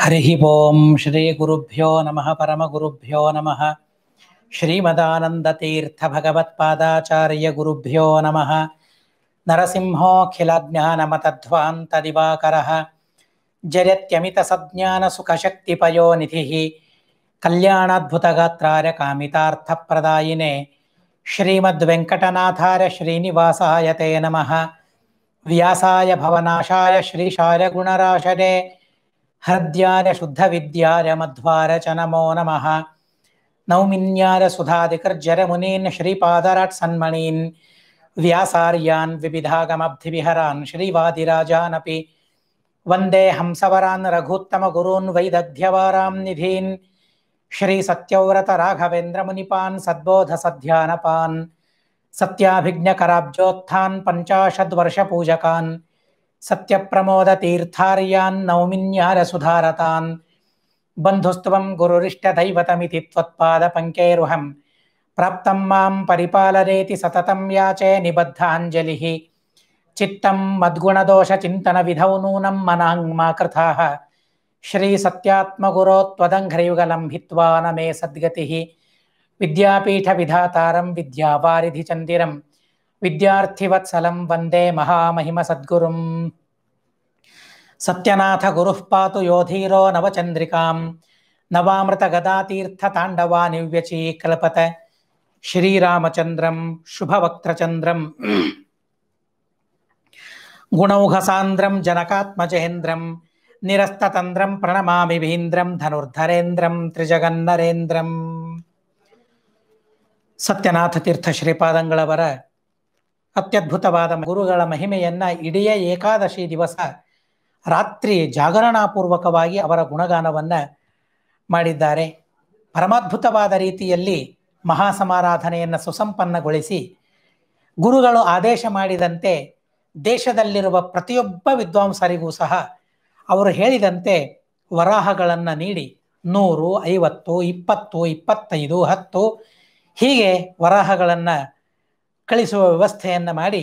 हरि ओं श्रीगुरुभ्यो नमः परमगुरुभ्यो नमः श्रीमदानन्दतीर्थभगवत्पादाचार्यगुरुभ्यो नमः नरसिंहोऽखिलज्ञानमतध्वान्तदिवाकरः जयत्यमितसज्ञानसुखशक्तिपयो निधिः कल्याणाद्भुतगात्रार कामितार्थप्रदायिने श्रीमद्वेङ्कटनाथाय श्रीनिवासाय ते नमः व्यासाय भवनाशाय श्रीशाय गुणराशने मध्वार च नमो नमः नौमिन्यारसुधादिकर्जरमुनीन् श्रीपादराट्सन्मणीन् व्यासार्यान् विविधागमब्धिविहरान् श्रीवादिराजानपि वन्दे हंसवरान् रघुत्तमगुरून् वैदग्ध्यवारां निधीन् श्रीसत्यव्रतराघवेन्द्रमुनिपान् सद्बोधसध्यानपान् सत्याभिज्ञकराब्जोत्थान् पञ्चाशद्वर्षपूजकान् सत्य बन्धुस्त्वं गुरुरिष्टदैवतमिति त्वत्पादपङ्कैरुहं प्राप्तं मां परिपालनेति सततं याचे निबद्धाञ्जलिः चित्तं मद्गुणदोषचिन्तनविधौ नूनं मनाङ्मा कृथाः श्रीसत्यात्मगुरो त्वदङ्घ्रयुगलं हित्वा न मे सद्गतिः विद्यापीठविधातारं विद्यावारिधिचन्दिरम् विद्यार्थिवत्सलं वन्दे महामहिमसद्गुरुं सत्यनाथगुरुः पातु योधीरो नवचन्द्रिकां नवामृतगदातीर्थताण्डवानिव्यचीकल्पत श्रीरामचन्द्रं शुभवक्त्रचन्द्रं गुणौघसान्द्रं जनकात्मजहेन्द्रं निरस्ततन्द्रं प्रणमामि भीन्द्रं धनुर्धरेन्द्रं त्रिजगन्नरेन्द्रं ಸತ್ಯನಾಥ ತೀರ್ಥ ಶ್ರೀಪಾದಂಗಳವರ ಅತ್ಯದ್ಭುತವಾದ ಗುರುಗಳ ಮಹಿಮೆಯನ್ನ ಇಡೀ ಏಕಾದಶಿ ದಿವಸ ರಾತ್ರಿ ಜಾಗರಣಾಪೂರ್ವಕವಾಗಿ ಅವರ ಗುಣಗಾನವನ್ನ ಮಾಡಿದ್ದಾರೆ ಪರಮಾದ್ಭುತವಾದ ರೀತಿಯಲ್ಲಿ ಮಹಾಸಮಾರಾಧನೆಯನ್ನು ಸುಸಂಪನ್ನಗೊಳಿಸಿ ಗುರುಗಳು ಆದೇಶ ಮಾಡಿದಂತೆ ದೇಶದಲ್ಲಿರುವ ಪ್ರತಿಯೊಬ್ಬ ವಿದ್ವಾಂಸರಿಗೂ ಸಹ ಅವರು ಹೇಳಿದಂತೆ ವರಾಹಗಳನ್ನು ನೀಡಿ ನೂರು ಐವತ್ತು ಇಪ್ಪತ್ತು ಇಪ್ಪತ್ತೈದು ಹತ್ತು ಹೀಗೆ ವರಾಹಗಳನ್ನು ಕಳಿಸುವ ವ್ಯವಸ್ಥೆಯನ್ನು ಮಾಡಿ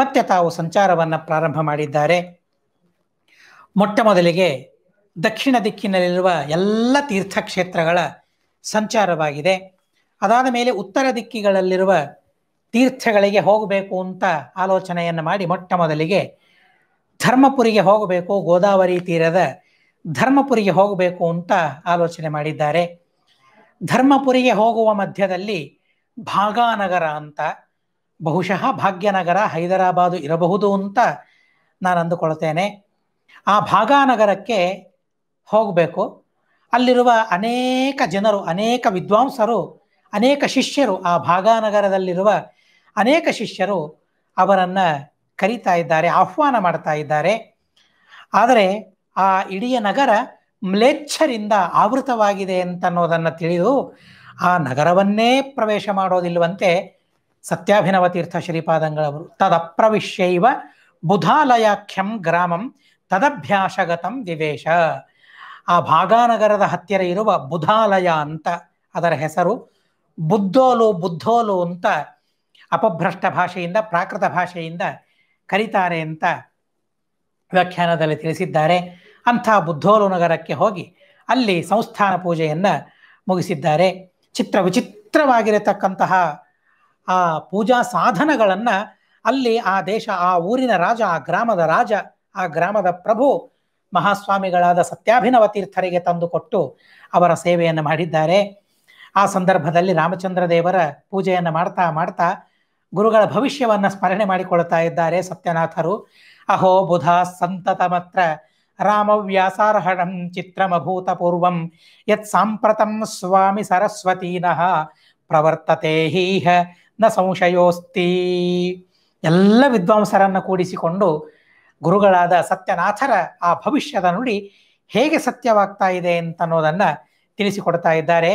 ಮತ್ತೆ ತಾವು ಸಂಚಾರವನ್ನು ಪ್ರಾರಂಭ ಮಾಡಿದ್ದಾರೆ ಮೊಟ್ಟ ಮೊದಲಿಗೆ ದಕ್ಷಿಣ ದಿಕ್ಕಿನಲ್ಲಿರುವ ಎಲ್ಲ ತೀರ್ಥಕ್ಷೇತ್ರಗಳ ಸಂಚಾರವಾಗಿದೆ ಅದಾದ ಮೇಲೆ ಉತ್ತರ ದಿಕ್ಕಿಗಳಲ್ಲಿರುವ ತೀರ್ಥಗಳಿಗೆ ಹೋಗಬೇಕು ಅಂತ ಆಲೋಚನೆಯನ್ನು ಮಾಡಿ ಮೊಟ್ಟ ಮೊದಲಿಗೆ ಧರ್ಮಪುರಿಗೆ ಹೋಗಬೇಕು ಗೋದಾವರಿ ತೀರದ ಧರ್ಮಪುರಿಗೆ ಹೋಗಬೇಕು ಅಂತ ಆಲೋಚನೆ ಮಾಡಿದ್ದಾರೆ ಧರ್ಮಪುರಿಗೆ ಹೋಗುವ ಮಧ್ಯದಲ್ಲಿ ಭಾಗಾನಗರ ಅಂತ ಬಹುಶಃ ಭಾಗ್ಯನಗರ ಹೈದರಾಬಾದು ಇರಬಹುದು ಅಂತ ನಾನು ಅಂದುಕೊಳ್ತೇನೆ ಆ ಭಾಗಾನಗರಕ್ಕೆ ಹೋಗಬೇಕು ಅಲ್ಲಿರುವ ಅನೇಕ ಜನರು ಅನೇಕ ವಿದ್ವಾಂಸರು ಅನೇಕ ಶಿಷ್ಯರು ಆ ಭಾಗಾನಗರದಲ್ಲಿರುವ ಅನೇಕ ಶಿಷ್ಯರು ಅವರನ್ನು ಕರೀತಾ ಇದ್ದಾರೆ ಆಹ್ವಾನ ಮಾಡ್ತಾ ಇದ್ದಾರೆ ಆದರೆ ಆ ಇಡೀ ನಗರ ಮ್ಲೇಚ್ಛರಿಂದ ಆವೃತವಾಗಿದೆ ಅಂತನ್ನೋದನ್ನು ತಿಳಿದು ಆ ನಗರವನ್ನೇ ಪ್ರವೇಶ ಮಾಡೋದಿಲ್ವಂತೆ ಸತ್ಯಾಭಿನವ ತೀರ್ಥ ಶ್ರೀಪಾದಂಗಳವರು ತದಪ್ರವಿಶ್ಯೈವ ಬುಧಾಲಯಾಖ್ಯಂ ಗ್ರಾಮಂ ತದಭ್ಯಾಸಗತಂ ದಿವೇಶ ಆ ಭಾಗಾನಗರದ ಹತ್ತಿರ ಇರುವ ಬುಧಾಲಯ ಅಂತ ಅದರ ಹೆಸರು ಬುದ್ಧೋಲು ಬುದ್ಧೋಲು ಅಂತ ಅಪಭ್ರಷ್ಟ ಭಾಷೆಯಿಂದ ಪ್ರಾಕೃತ ಭಾಷೆಯಿಂದ ಕರೀತಾರೆ ಅಂತ ವ್ಯಾಖ್ಯಾನದಲ್ಲಿ ತಿಳಿಸಿದ್ದಾರೆ ಅಂಥ ಬುದ್ಧೋಲು ನಗರಕ್ಕೆ ಹೋಗಿ ಅಲ್ಲಿ ಸಂಸ್ಥಾನ ಪೂಜೆಯನ್ನು ಮುಗಿಸಿದ್ದಾರೆ ಚಿತ್ರ ವಿಚಿತ್ರವಾಗಿರತಕ್ಕಂತಹ ಆ ಪೂಜಾ ಸಾಧನಗಳನ್ನು ಅಲ್ಲಿ ಆ ದೇಶ ಆ ಊರಿನ ರಾಜ ಆ ಗ್ರಾಮದ ರಾಜ ಆ ಗ್ರಾಮದ ಪ್ರಭು ಮಹಾಸ್ವಾಮಿಗಳಾದ ಸತ್ಯಾಭಿನವ ತೀರ್ಥರಿಗೆ ತಂದುಕೊಟ್ಟು ಅವರ ಸೇವೆಯನ್ನು ಮಾಡಿದ್ದಾರೆ ಆ ಸಂದರ್ಭದಲ್ಲಿ ರಾಮಚಂದ್ರ ದೇವರ ಪೂಜೆಯನ್ನು ಮಾಡ್ತಾ ಮಾಡ್ತಾ ಗುರುಗಳ ಭವಿಷ್ಯವನ್ನು ಸ್ಮರಣೆ ಮಾಡಿಕೊಳ್ತಾ ಇದ್ದಾರೆ ಸತ್ಯನಾಥರು ಅಹೋ ಬುಧ ಸಂತತ ರಾಮವ್ಯಾಸಾರಹಣಂ ರಾಮವ್ಯಾಸಾರ್ಹಣಂ ಚಿತ್ರಮಭೂತಪೂರ್ವಂ ಯತ್ ಸಾಂಪ್ರತಂ ಸ್ವಾಮಿ ಸರಸ್ವತೀನಃ ಪ್ರವರ್ತತೆ ಹೀಹ ನ ಸಂಶಯೋಸ್ತಿ ಎಲ್ಲ ವಿದ್ವಾಂಸರನ್ನು ಕೂಡಿಸಿಕೊಂಡು ಗುರುಗಳಾದ ಸತ್ಯನಾಥರ ಆ ಭವಿಷ್ಯದ ನುಡಿ ಹೇಗೆ ಸತ್ಯವಾಗ್ತಾ ಇದೆ ಅಂತನ್ನೋದನ್ನು ತಿಳಿಸಿಕೊಡ್ತಾ ಇದ್ದಾರೆ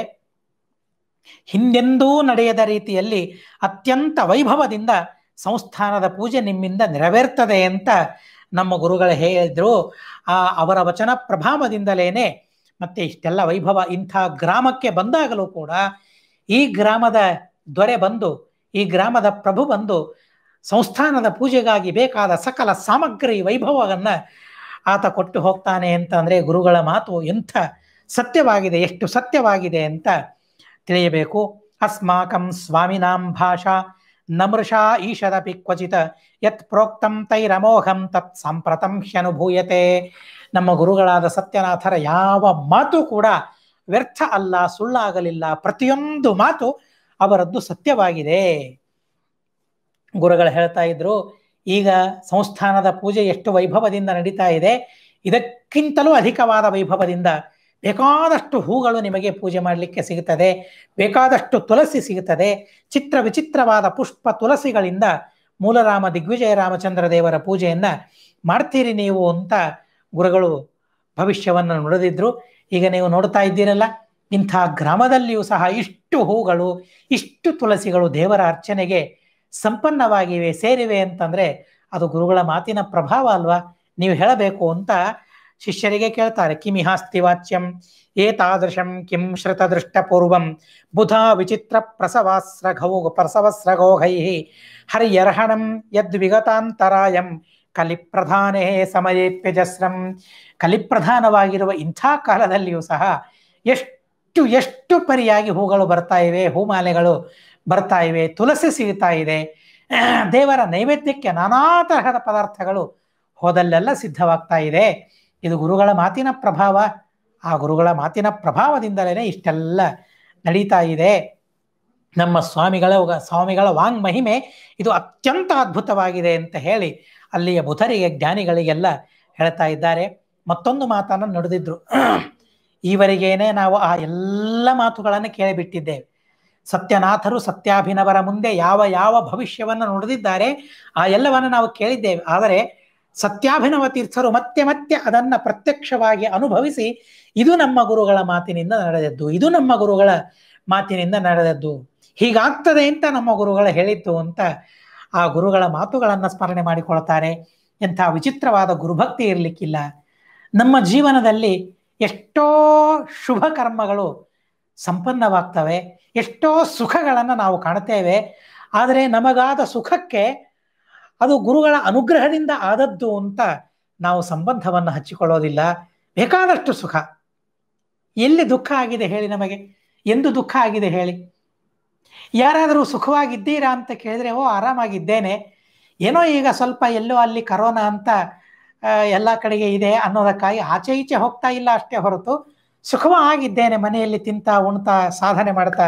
ಹಿಂದೆಂದೂ ನಡೆಯದ ರೀತಿಯಲ್ಲಿ ಅತ್ಯಂತ ವೈಭವದಿಂದ ಸಂಸ್ಥಾನದ ಪೂಜೆ ನಿಮ್ಮಿಂದ ನೆರವೇರ್ತದೆ ಅಂತ ನಮ್ಮ ಗುರುಗಳು ಹೇಳಿದ್ರು ಆ ಅವರ ವಚನ ಪ್ರಭಾವದಿಂದಲೇನೆ ಮತ್ತೆ ಇಷ್ಟೆಲ್ಲ ವೈಭವ ಇಂಥ ಗ್ರಾಮಕ್ಕೆ ಬಂದಾಗಲೂ ಕೂಡ ಈ ಗ್ರಾಮದ ದೊರೆ ಬಂದು ಈ ಗ್ರಾಮದ ಪ್ರಭು ಬಂದು ಸಂಸ್ಥಾನದ ಪೂಜೆಗಾಗಿ ಬೇಕಾದ ಸಕಲ ಸಾಮಗ್ರಿ ವೈಭವವನ್ನು ಆತ ಕೊಟ್ಟು ಹೋಗ್ತಾನೆ ಅಂದರೆ ಗುರುಗಳ ಮಾತು ಎಂಥ ಸತ್ಯವಾಗಿದೆ ಎಷ್ಟು ಸತ್ಯವಾಗಿದೆ ಅಂತ ತಿಳಿಯಬೇಕು ಅಸ್ಮಾಕಂ ಸ್ವಾಮಿನಾಂ ಭಾಷಾ ನಮೃಷಾ ಈಶದಪಿ ಕ್ವಚಿತ ಯತ್ ಪ್ರೋಕ್ತಂ ತೈರಮೋಹಂ ತತ್ ಸಾಂಪ್ರತಂ ಹ್ಯನುಭೂಯತೆ ನಮ್ಮ ಗುರುಗಳಾದ ಸತ್ಯನಾಥರ ಯಾವ ಮಾತು ಕೂಡ ವ್ಯರ್ಥ ಅಲ್ಲ ಸುಳ್ಳಾಗಲಿಲ್ಲ ಪ್ರತಿಯೊಂದು ಮಾತು ಅವರದ್ದು ಸತ್ಯವಾಗಿದೆ ಗುರುಗಳು ಹೇಳ್ತಾ ಇದ್ರು ಈಗ ಸಂಸ್ಥಾನದ ಪೂಜೆ ಎಷ್ಟು ವೈಭವದಿಂದ ನಡೀತಾ ಇದೆ ಇದಕ್ಕಿಂತಲೂ ಅಧಿಕವಾದ ವೈಭವದಿಂದ ಬೇಕಾದಷ್ಟು ಹೂಗಳು ನಿಮಗೆ ಪೂಜೆ ಮಾಡಲಿಕ್ಕೆ ಸಿಗುತ್ತದೆ ಬೇಕಾದಷ್ಟು ತುಳಸಿ ಸಿಗುತ್ತದೆ ಚಿತ್ರ ವಿಚಿತ್ರವಾದ ಪುಷ್ಪ ತುಳಸಿಗಳಿಂದ ಮೂಲರಾಮ ದಿಗ್ವಿಜಯ ರಾಮಚಂದ್ರ ದೇವರ ಪೂಜೆಯನ್ನು ಮಾಡ್ತೀರಿ ನೀವು ಅಂತ ಗುರುಗಳು ಭವಿಷ್ಯವನ್ನು ನುಡಿದಿದ್ರು ಈಗ ನೀವು ನೋಡ್ತಾ ಇದ್ದೀರಲ್ಲ ಇಂಥ ಗ್ರಾಮದಲ್ಲಿಯೂ ಸಹ ಇಷ್ಟು ಹೂಗಳು ಇಷ್ಟು ತುಳಸಿಗಳು ದೇವರ ಅರ್ಚನೆಗೆ ಸಂಪನ್ನವಾಗಿವೆ ಸೇರಿವೆ ಅಂತಂದರೆ ಅದು ಗುರುಗಳ ಮಾತಿನ ಪ್ರಭಾವ ಅಲ್ವಾ ನೀವು ಹೇಳಬೇಕು ಅಂತ ಶಿಷ್ಯರಿಗೆ ಕೇಳ್ತಾರೆ ಕಿಮಿಹಾಸ್ತಿವಾಚ್ಯಂ ಏತಾದೃಶಂ ಕಿಂ ಶ್ರುತದೃಷ್ಟಪೂರ್ವಂ ಬುಧ ವಿಚಿತ್ರ ಪ್ರಸವಾಸ್ರಘೋ ಪ್ರಸವಸ್ರಘೋಘೈ ಹರ್ಯರ್ಹಣಂ ಯದ್ವಿಗತಾಂತರಾಯಂ ಕಲಿಪ್ರಧಾನೇ ಸಮಯೇಪ್ಯಜಸ್ರಂ ಕಲಿಪ್ರಧಾನವಾಗಿರುವ ಇಂಥ ಕಾಲದಲ್ಲಿಯೂ ಸಹ ಎಷ್ಟು ಎಷ್ಟು ಎಷ್ಟು ಪರಿಯಾಗಿ ಹೂಗಳು ಬರ್ತಾ ಇವೆ ಹೂಮಾಲೆಗಳು ಬರ್ತಾ ಇವೆ ತುಳಸಿ ಸಿಗುತ್ತಾ ಇದೆ ದೇವರ ನೈವೇದ್ಯಕ್ಕೆ ನಾನಾ ತರಹದ ಪದಾರ್ಥಗಳು ಹೋದಲ್ಲೆಲ್ಲ ಸಿದ್ಧವಾಗ್ತಾ ಇದೆ ಇದು ಗುರುಗಳ ಮಾತಿನ ಪ್ರಭಾವ ಆ ಗುರುಗಳ ಮಾತಿನ ಪ್ರಭಾವದಿಂದಲೇ ಇಷ್ಟೆಲ್ಲ ನಡೀತಾ ಇದೆ ನಮ್ಮ ಸ್ವಾಮಿಗಳ ಸ್ವಾಮಿಗಳ ವಾಂಗ್ ಮಹಿಮೆ ಇದು ಅತ್ಯಂತ ಅದ್ಭುತವಾಗಿದೆ ಅಂತ ಹೇಳಿ ಅಲ್ಲಿಯ ಬುಧರಿಗೆ ಜ್ಞಾನಿಗಳಿಗೆಲ್ಲ ಹೇಳ್ತಾ ಇದ್ದಾರೆ ಮತ್ತೊಂದು ಮಾತನ್ನು ನಡೆದಿದ್ರು ಈವರೆಗೇನೆ ನಾವು ಆ ಎಲ್ಲ ಮಾತುಗಳನ್ನು ಕೇಳಿಬಿಟ್ಟಿದ್ದೇವೆ ಸತ್ಯನಾಥರು ಸತ್ಯಾಭಿನವರ ಮುಂದೆ ಯಾವ ಯಾವ ಭವಿಷ್ಯವನ್ನು ನುಡಿದಿದ್ದಾರೆ ಆ ಎಲ್ಲವನ್ನು ನಾವು ಕೇಳಿದ್ದೇವೆ ಆದರೆ ಸತ್ಯಾಭಿನವ ತೀರ್ಥರು ಮತ್ತೆ ಮತ್ತೆ ಅದನ್ನು ಪ್ರತ್ಯಕ್ಷವಾಗಿ ಅನುಭವಿಸಿ ಇದು ನಮ್ಮ ಗುರುಗಳ ಮಾತಿನಿಂದ ನಡೆದದ್ದು ಇದು ನಮ್ಮ ಗುರುಗಳ ಮಾತಿನಿಂದ ನಡೆದದ್ದು ಹೀಗಾಗ್ತದೆ ಅಂತ ನಮ್ಮ ಗುರುಗಳು ಹೇಳಿದ್ದು ಅಂತ ಆ ಗುರುಗಳ ಮಾತುಗಳನ್ನು ಸ್ಮರಣೆ ಮಾಡಿಕೊಳ್ತಾರೆ ಎಂಥ ವಿಚಿತ್ರವಾದ ಗುರುಭಕ್ತಿ ಇರಲಿಕ್ಕಿಲ್ಲ ನಮ್ಮ ಜೀವನದಲ್ಲಿ ಎಷ್ಟೋ ಶುಭ ಕರ್ಮಗಳು ಸಂಪನ್ನವಾಗ್ತವೆ ಎಷ್ಟೋ ಸುಖಗಳನ್ನು ನಾವು ಕಾಣ್ತೇವೆ ಆದರೆ ನಮಗಾದ ಸುಖಕ್ಕೆ ಅದು ಗುರುಗಳ ಅನುಗ್ರಹದಿಂದ ಆದದ್ದು ಅಂತ ನಾವು ಸಂಬಂಧವನ್ನು ಹಚ್ಚಿಕೊಳ್ಳೋದಿಲ್ಲ ಬೇಕಾದಷ್ಟು ಸುಖ ಎಲ್ಲಿ ದುಃಖ ಆಗಿದೆ ಹೇಳಿ ನಮಗೆ ಎಂದು ದುಃಖ ಆಗಿದೆ ಹೇಳಿ ಯಾರಾದರೂ ಸುಖವಾಗಿದ್ದೀರಾ ಅಂತ ಕೇಳಿದ್ರೆ ಓ ಆರಾಮಾಗಿದ್ದೇನೆ ಏನೋ ಈಗ ಸ್ವಲ್ಪ ಎಲ್ಲೋ ಅಲ್ಲಿ ಕರೋನಾ ಅಂತ ಎಲ್ಲ ಕಡೆಗೆ ಇದೆ ಅನ್ನೋದಕ್ಕಾಗಿ ಆಚೆ ಈಚೆ ಹೋಗ್ತಾ ಇಲ್ಲ ಅಷ್ಟೇ ಹೊರತು ಸುಖವಾಗಿದ್ದೇನೆ ಮನೆಯಲ್ಲಿ ತಿಂತಾ ಉಣ್ತಾ ಸಾಧನೆ ಮಾಡ್ತಾ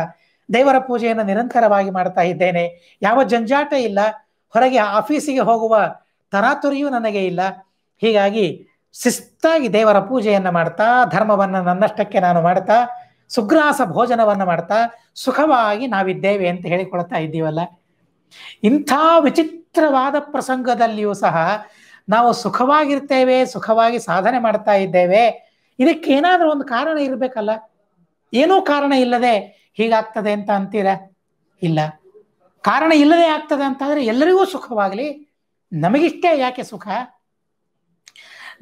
ದೇವರ ಪೂಜೆಯನ್ನು ನಿರಂತರವಾಗಿ ಮಾಡ್ತಾ ಇದ್ದೇನೆ ಯಾವ ಜಂಜಾಟ ಇಲ್ಲ ಹೊರಗೆ ಆಫೀಸಿಗೆ ಹೋಗುವ ತರಾತುರಿಯೂ ನನಗೆ ಇಲ್ಲ ಹೀಗಾಗಿ ಶಿಸ್ತಾಗಿ ದೇವರ ಪೂಜೆಯನ್ನು ಮಾಡ್ತಾ ಧರ್ಮವನ್ನು ನನ್ನಷ್ಟಕ್ಕೆ ನಾನು ಮಾಡ್ತಾ ಸುಗ್ರಾಸ ಭೋಜನವನ್ನು ಮಾಡ್ತಾ ಸುಖವಾಗಿ ನಾವಿದ್ದೇವೆ ಅಂತ ಹೇಳಿಕೊಳ್ತಾ ಇದ್ದೀವಲ್ಲ ಇಂಥ ವಿಚಿತ್ರವಾದ ಪ್ರಸಂಗದಲ್ಲಿಯೂ ಸಹ ನಾವು ಸುಖವಾಗಿರ್ತೇವೆ ಸುಖವಾಗಿ ಸಾಧನೆ ಮಾಡ್ತಾ ಇದ್ದೇವೆ ಇದಕ್ಕೆ ಇದಕ್ಕೇನಾದರೂ ಒಂದು ಕಾರಣ ಇರಬೇಕಲ್ಲ ಏನೂ ಕಾರಣ ಇಲ್ಲದೆ ಹೀಗಾಗ್ತದೆ ಅಂತ ಅಂತೀರ ಇಲ್ಲ ಕಾರಣ ಇಲ್ಲದೆ ಆಗ್ತದೆ ಅಂತಂದ್ರೆ ಎಲ್ಲರಿಗೂ ಸುಖವಾಗಲಿ ನಮಗಿಷ್ಟೇ ಯಾಕೆ ಸುಖ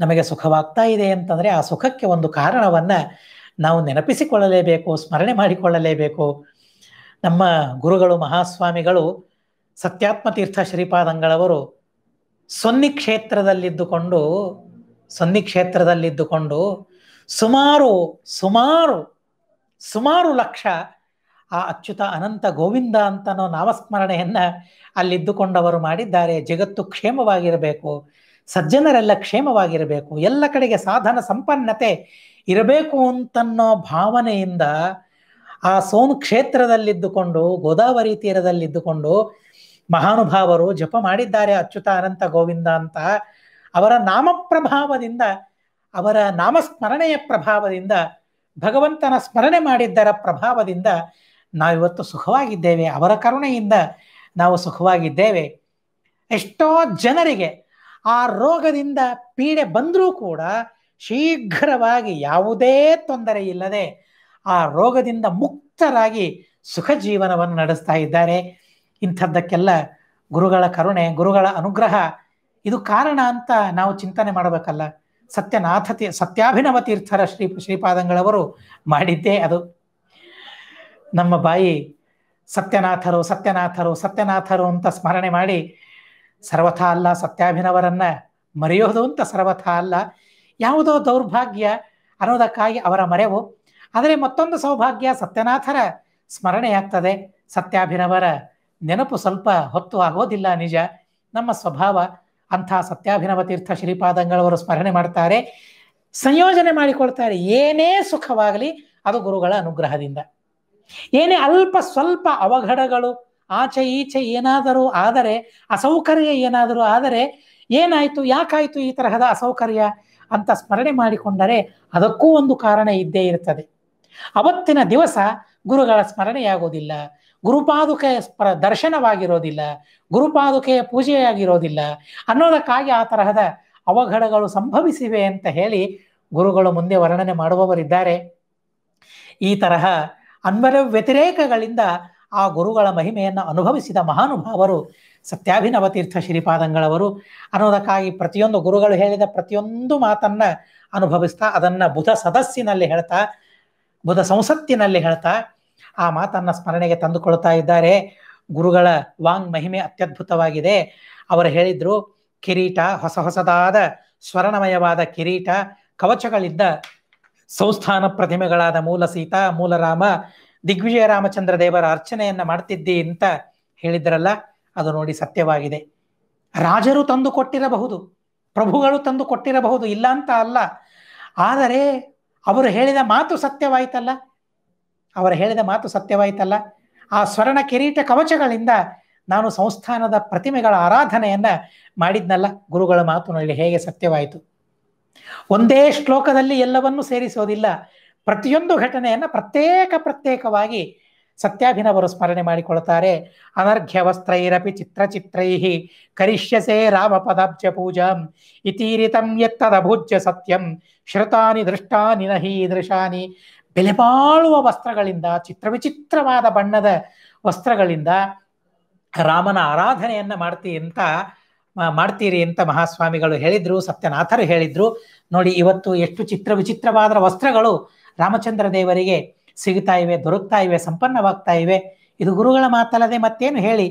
ನಮಗೆ ಸುಖವಾಗ್ತಾ ಇದೆ ಅಂತಂದ್ರೆ ಆ ಸುಖಕ್ಕೆ ಒಂದು ಕಾರಣವನ್ನ ನಾವು ನೆನಪಿಸಿಕೊಳ್ಳಲೇಬೇಕು ಸ್ಮರಣೆ ಮಾಡಿಕೊಳ್ಳಲೇಬೇಕು ನಮ್ಮ ಗುರುಗಳು ಮಹಾಸ್ವಾಮಿಗಳು ಸತ್ಯಾತ್ಮ ತೀರ್ಥ ಶ್ರೀಪಾದಂಗಳವರು ಸೊನ್ನಿ ಕ್ಷೇತ್ರದಲ್ಲಿದ್ದುಕೊಂಡು ಸೊನ್ನಿ ಕ್ಷೇತ್ರದಲ್ಲಿದ್ದುಕೊಂಡು ಸುಮಾರು ಸುಮಾರು ಸುಮಾರು ಲಕ್ಷ ಆ ಅಚ್ಯುತ ಅನಂತ ಗೋವಿಂದ ಅಂತನೋ ನಾಮಸ್ಮರಣೆಯನ್ನು ಅಲ್ಲಿದ್ದುಕೊಂಡವರು ಮಾಡಿದ್ದಾರೆ ಜಗತ್ತು ಕ್ಷೇಮವಾಗಿರಬೇಕು ಸಜ್ಜನರೆಲ್ಲ ಕ್ಷೇಮವಾಗಿರಬೇಕು ಎಲ್ಲ ಕಡೆಗೆ ಸಾಧನ ಸಂಪನ್ನತೆ ಇರಬೇಕು ಅಂತನ್ನೋ ಭಾವನೆಯಿಂದ ಆ ಸೋನ್ ಕ್ಷೇತ್ರದಲ್ಲಿದ್ದುಕೊಂಡು ಗೋದಾವರಿ ತೀರದಲ್ಲಿದ್ದುಕೊಂಡು ಮಹಾನುಭಾವರು ಜಪ ಮಾಡಿದ್ದಾರೆ ಅಚ್ಯುತ ಅನಂತ ಗೋವಿಂದ ಅಂತ ಅವರ ನಾಮ ಪ್ರಭಾವದಿಂದ ಅವರ ನಾಮಸ್ಮರಣೆಯ ಪ್ರಭಾವದಿಂದ ಭಗವಂತನ ಸ್ಮರಣೆ ಮಾಡಿದ್ದರ ಪ್ರಭಾವದಿಂದ ನಾವಿವತ್ತು ಸುಖವಾಗಿದ್ದೇವೆ ಅವರ ಕರುಣೆಯಿಂದ ನಾವು ಸುಖವಾಗಿದ್ದೇವೆ ಎಷ್ಟೋ ಜನರಿಗೆ ಆ ರೋಗದಿಂದ ಪೀಡೆ ಬಂದರೂ ಕೂಡ ಶೀಘ್ರವಾಗಿ ಯಾವುದೇ ತೊಂದರೆ ಇಲ್ಲದೆ ಆ ರೋಗದಿಂದ ಮುಕ್ತರಾಗಿ ಸುಖ ಜೀವನವನ್ನು ನಡೆಸ್ತಾ ಇದ್ದಾರೆ ಇಂಥದ್ದಕ್ಕೆಲ್ಲ ಗುರುಗಳ ಕರುಣೆ ಗುರುಗಳ ಅನುಗ್ರಹ ಇದು ಕಾರಣ ಅಂತ ನಾವು ಚಿಂತನೆ ಮಾಡಬೇಕಲ್ಲ ಸತ್ಯನಾಥ ಸತ್ಯಾಭಿನವ ತೀರ್ಥರ ಶ್ರೀ ಶ್ರೀಪಾದಂಗಳವರು ಮಾಡಿದ್ದೇ ಅದು ನಮ್ಮ ಬಾಯಿ ಸತ್ಯನಾಥರು ಸತ್ಯನಾಥರು ಸತ್ಯನಾಥರು ಅಂತ ಸ್ಮರಣೆ ಮಾಡಿ ಸರ್ವಥಾ ಅಲ್ಲ ಸತ್ಯಾಭಿನವರನ್ನ ಮರೆಯೋದು ಅಂತ ಸರ್ವಥ ಅಲ್ಲ ಯಾವುದೋ ದೌರ್ಭಾಗ್ಯ ಅನ್ನೋದಕ್ಕಾಗಿ ಅವರ ಮರೆವು ಆದರೆ ಮತ್ತೊಂದು ಸೌಭಾಗ್ಯ ಸತ್ಯನಾಥರ ಸ್ಮರಣೆಯಾಗ್ತದೆ ಸತ್ಯಾಭಿನವರ ನೆನಪು ಸ್ವಲ್ಪ ಹೊತ್ತು ಆಗೋದಿಲ್ಲ ನಿಜ ನಮ್ಮ ಸ್ವಭಾವ ಅಂಥ ಸತ್ಯಾಭಿನವ ತೀರ್ಥ ಶ್ರೀಪಾದಂಗಳವರು ಸ್ಮರಣೆ ಮಾಡ್ತಾರೆ ಸಂಯೋಜನೆ ಮಾಡಿಕೊಳ್ತಾರೆ ಏನೇ ಸುಖವಾಗಲಿ ಅದು ಗುರುಗಳ ಅನುಗ್ರಹದಿಂದ ಏನೇ ಅಲ್ಪ ಸ್ವಲ್ಪ ಅವಘಡಗಳು ಆಚೆ ಈಚೆ ಏನಾದರೂ ಆದರೆ ಅಸೌಕರ್ಯ ಏನಾದರೂ ಆದರೆ ಏನಾಯ್ತು ಯಾಕಾಯಿತು ಈ ತರಹದ ಅಸೌಕರ್ಯ ಅಂತ ಸ್ಮರಣೆ ಮಾಡಿಕೊಂಡರೆ ಅದಕ್ಕೂ ಒಂದು ಕಾರಣ ಇದ್ದೇ ಇರ್ತದೆ ಅವತ್ತಿನ ದಿವಸ ಗುರುಗಳ ಸ್ಮರಣೆಯಾಗೋದಿಲ್ಲ ಗುರುಪಾದುಕೆಯ ಪರ ದರ್ಶನವಾಗಿರೋದಿಲ್ಲ ಗುರುಪಾದುಕೆಯ ಪೂಜೆಯಾಗಿರೋದಿಲ್ಲ ಅನ್ನೋದಕ್ಕಾಗಿ ಆ ತರಹದ ಅವಘಡಗಳು ಸಂಭವಿಸಿವೆ ಅಂತ ಹೇಳಿ ಗುರುಗಳು ಮುಂದೆ ವರ್ಣನೆ ಮಾಡುವವರಿದ್ದಾರೆ ಈ ತರಹ ಅನ್ವರ ವ್ಯತಿರೇಕಗಳಿಂದ ಆ ಗುರುಗಳ ಮಹಿಮೆಯನ್ನು ಅನುಭವಿಸಿದ ಮಹಾನುಭಾವರು ಸತ್ಯಾಭಿನವ ತೀರ್ಥ ಶ್ರೀಪಾದಂಗಳವರು ಅನ್ನೋದಕ್ಕಾಗಿ ಪ್ರತಿಯೊಂದು ಗುರುಗಳು ಹೇಳಿದ ಪ್ರತಿಯೊಂದು ಮಾತನ್ನ ಅನುಭವಿಸ್ತಾ ಅದನ್ನ ಬುಧ ಸದಸ್ಸಿನಲ್ಲಿ ಹೇಳ್ತಾ ಬುಧ ಸಂಸತ್ತಿನಲ್ಲಿ ಹೇಳ್ತಾ ಆ ಮಾತನ್ನ ಸ್ಮರಣೆಗೆ ತಂದುಕೊಳ್ತಾ ಇದ್ದಾರೆ ಗುರುಗಳ ವಾಂಗ್ ಮಹಿಮೆ ಅತ್ಯದ್ಭುತವಾಗಿದೆ ಅವರು ಹೇಳಿದ್ರು ಕಿರೀಟ ಹೊಸ ಹೊಸದಾದ ಸ್ವರ್ಣಮಯವಾದ ಕಿರೀಟ ಕವಚಗಳಿಂದ ಸಂಸ್ಥಾನ ಪ್ರತಿಮೆಗಳಾದ ಮೂಲ ಸೀತಾ ಮೂಲರಾಮ ದಿಗ್ವಿಜಯ ರಾಮಚಂದ್ರ ದೇವರ ಅರ್ಚನೆಯನ್ನ ಮಾಡ್ತಿದ್ದಿ ಅಂತ ಹೇಳಿದ್ರಲ್ಲ ಅದು ನೋಡಿ ಸತ್ಯವಾಗಿದೆ ರಾಜರು ತಂದು ಕೊಟ್ಟಿರಬಹುದು ಪ್ರಭುಗಳು ತಂದು ಕೊಟ್ಟಿರಬಹುದು ಇಲ್ಲ ಅಂತ ಅಲ್ಲ ಆದರೆ ಅವರು ಹೇಳಿದ ಮಾತು ಸತ್ಯವಾಯ್ತಲ್ಲ ಅವರು ಹೇಳಿದ ಮಾತು ಸತ್ಯವಾಯಿತಲ್ಲ ಆ ಸ್ವರ್ಣ ಕಿರೀಟ ಕವಚಗಳಿಂದ ನಾನು ಸಂಸ್ಥಾನದ ಪ್ರತಿಮೆಗಳ ಆರಾಧನೆಯನ್ನ ಮಾಡಿದ್ನಲ್ಲ ಗುರುಗಳ ಮಾತು ನನಗೆ ಹೇಗೆ ಸತ್ಯವಾಯಿತು ಒಂದೇ ಶ್ಲೋಕದಲ್ಲಿ ಎಲ್ಲವನ್ನೂ ಸೇರಿಸೋದಿಲ್ಲ ಪ್ರತಿಯೊಂದು ಘಟನೆಯನ್ನು ಪ್ರತ್ಯೇಕ ಪ್ರತ್ಯೇಕವಾಗಿ ಸತ್ಯಾಭಿನವರು ಸ್ಮರಣೆ ಮಾಡಿಕೊಳ್ತಾರೆ ಅನರ್ಘ್ಯ ವಸ್ತ್ರೈರಪಿ ಚಿತ್ರಚಿತ್ರೈ ಕರಿಷ್ಯಸೆ ರಾಮ ಪದಾಬ್ಜ ಪೂಜಾಂ ಇತೀರಿತಂ ಎತ್ತದಭುಜ್ಯ ಸತ್ಯಂ ಶ್ರುತಾನಿ ದೃಷ್ಟಾನಿ ನಹಿ ದೃಶಾನಿ ಬೆಲೆ ಬಾಳುವ ವಸ್ತ್ರಗಳಿಂದ ಚಿತ್ರ ವಿಚಿತ್ರವಾದ ಬಣ್ಣದ ವಸ್ತ್ರಗಳಿಂದ ರಾಮನ ಆರಾಧನೆಯನ್ನ ಮಾಡ್ತಿ ಅಂತ ಮಾಡ್ತೀರಿ ಅಂತ ಮಹಾಸ್ವಾಮಿಗಳು ಹೇಳಿದ್ರು ಸತ್ಯನಾಥರು ಹೇಳಿದ್ರು ನೋಡಿ ಇವತ್ತು ಎಷ್ಟು ಚಿತ್ರ ವಿಚಿತ್ರವಾದ ವಸ್ತ್ರಗಳು ರಾಮಚಂದ್ರ ದೇವರಿಗೆ ಸಿಗ್ತಾ ಇವೆ ದೊರಕ್ತಾ ಇವೆ ಸಂಪನ್ನವಾಗ್ತಾ ಇವೆ ಇದು ಗುರುಗಳ ಮಾತಲ್ಲದೆ ಮತ್ತೇನು ಹೇಳಿ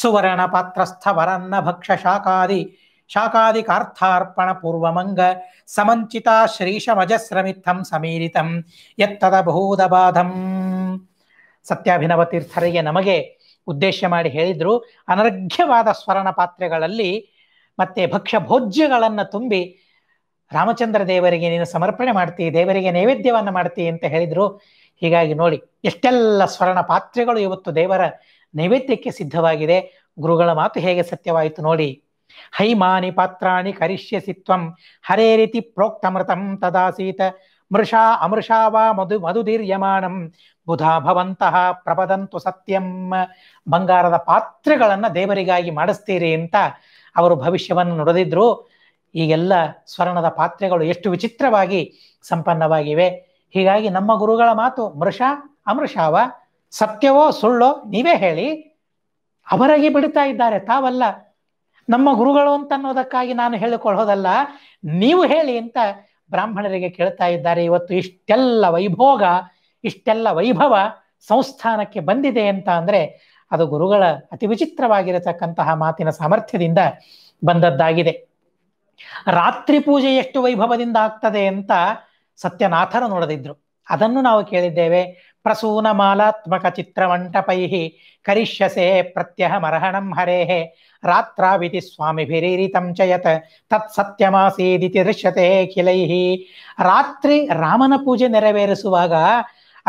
ಸುವರ್ಣ ಪಾತ್ರಸ್ಥ ವರನ್ನ ಭಕ್ಷ ಶಾಖಾದಿ ಶಾಖಾಧಿಕಾರ್ಥಾರ್ಪಣ ಪೂರ್ವಮಂಗ ಸಮಂಚಿತ ಶ್ರೀಷಮಜಸ್ರಮಿಥಂ ಸಮೀರಿತಂ ಎತ್ತದ ಬಹೂದ ಸತ್ಯಾಭಿನವ ತೀರ್ಥರಿಗೆ ನಮಗೆ ಉದ್ದೇಶ ಮಾಡಿ ಹೇಳಿದ್ರು ಅನರ್ಘ್ಯವಾದ ಸ್ವರ್ಣ ಪಾತ್ರೆಗಳಲ್ಲಿ ಮತ್ತೆ ಭಕ್ಷ್ಯ ಭೋಜ್ಯಗಳನ್ನು ತುಂಬಿ ರಾಮಚಂದ್ರ ದೇವರಿಗೆ ನೀನು ಸಮರ್ಪಣೆ ಮಾಡ್ತೀಯ ದೇವರಿಗೆ ನೈವೇದ್ಯವನ್ನು ಮಾಡ್ತೀ ಅಂತ ಹೇಳಿದ್ರು ಹೀಗಾಗಿ ನೋಡಿ ಎಷ್ಟೆಲ್ಲ ಸ್ವರ್ಣ ಪಾತ್ರೆಗಳು ಇವತ್ತು ದೇವರ ನೈವೇದ್ಯಕ್ಕೆ ಸಿದ್ಧವಾಗಿದೆ ಗುರುಗಳ ಮಾತು ಹೇಗೆ ಸತ್ಯವಾಯಿತು ನೋಡಿ ಹೈಮಾನಿ ಪಾತ್ರಾಣಿ ಕರಿಷ್ಯಸಿ ತ್ವಂ ಹರೇರಿತಿ ರೀತಿ ಪ್ರೋಕ್ತಮೃತಂ ತದಾಸೀತ ಮೃಷಾ ಅಮೃಷಾ ವಾ ಮಧು ಮಧುಧೀರ್ಯಮಾನ ಬುಧಾ ಭವಂತಹ ಪ್ರಬದಂತು ಸತ್ಯಂ ಬಂಗಾರದ ಪಾತ್ರೆಗಳನ್ನು ದೇವರಿಗಾಗಿ ಮಾಡಿಸ್ತೀರಿ ಅಂತ ಅವರು ಭವಿಷ್ಯವನ್ನು ನುಡಿದಿದ್ರು ಈಗೆಲ್ಲ ಸ್ವರ್ಣದ ಪಾತ್ರೆಗಳು ಎಷ್ಟು ವಿಚಿತ್ರವಾಗಿ ಸಂಪನ್ನವಾಗಿವೆ ಹೀಗಾಗಿ ನಮ್ಮ ಗುರುಗಳ ಮಾತು ಮೃಷ ಅಮೃಷಾವ ಸತ್ಯವೋ ಸುಳ್ಳೋ ನೀವೇ ಹೇಳಿ ಅವರಿಗೆ ಬಿಡ್ತಾ ಇದ್ದಾರೆ ತಾವಲ್ಲ ನಮ್ಮ ಗುರುಗಳು ಅಂತ ಅನ್ನೋದಕ್ಕಾಗಿ ನಾನು ಹೇಳಿಕೊಳ್ಳೋದಲ್ಲ ನೀವು ಹೇಳಿ ಅಂತ ಬ್ರಾಹ್ಮಣರಿಗೆ ಕೇಳ್ತಾ ಇದ್ದಾರೆ ಇವತ್ತು ಇಷ್ಟೆಲ್ಲ ವೈಭೋಗ ಇಷ್ಟೆಲ್ಲ ವೈಭವ ಸಂಸ್ಥಾನಕ್ಕೆ ಬಂದಿದೆ ಅಂತ ಅಂದರೆ ಅದು ಗುರುಗಳ ಅತಿ ವಿಚಿತ್ರವಾಗಿರತಕ್ಕಂತಹ ಮಾತಿನ ಸಾಮರ್ಥ್ಯದಿಂದ ಬಂದದ್ದಾಗಿದೆ ರಾತ್ರಿ ಪೂಜೆ ಎಷ್ಟು ವೈಭವದಿಂದ ಆಗ್ತದೆ ಅಂತ ಸತ್ಯನಾಥರು ನೋಡದಿದ್ರು ಅದನ್ನು ನಾವು ಕೇಳಿದ್ದೇವೆ ಚಿತ್ರ ಚಿತ್ರಮಂಟಪೈ ಕರಿಷ್ಯಸೆ ಮರಹಣಂ ಹರೇಃ ರಾತ್ರಾವಿತಿ ಸ್ವಾಮಿ ಚ ಯತ್ ತತ್ ಸತ್ಯಮಾಸೀದಿತಿ ದೃಶ್ಯತೆ ಕಿಲೈಹಿ ರಾತ್ರಿ ರಾಮನ ಪೂಜೆ ನೆರವೇರಿಸುವಾಗ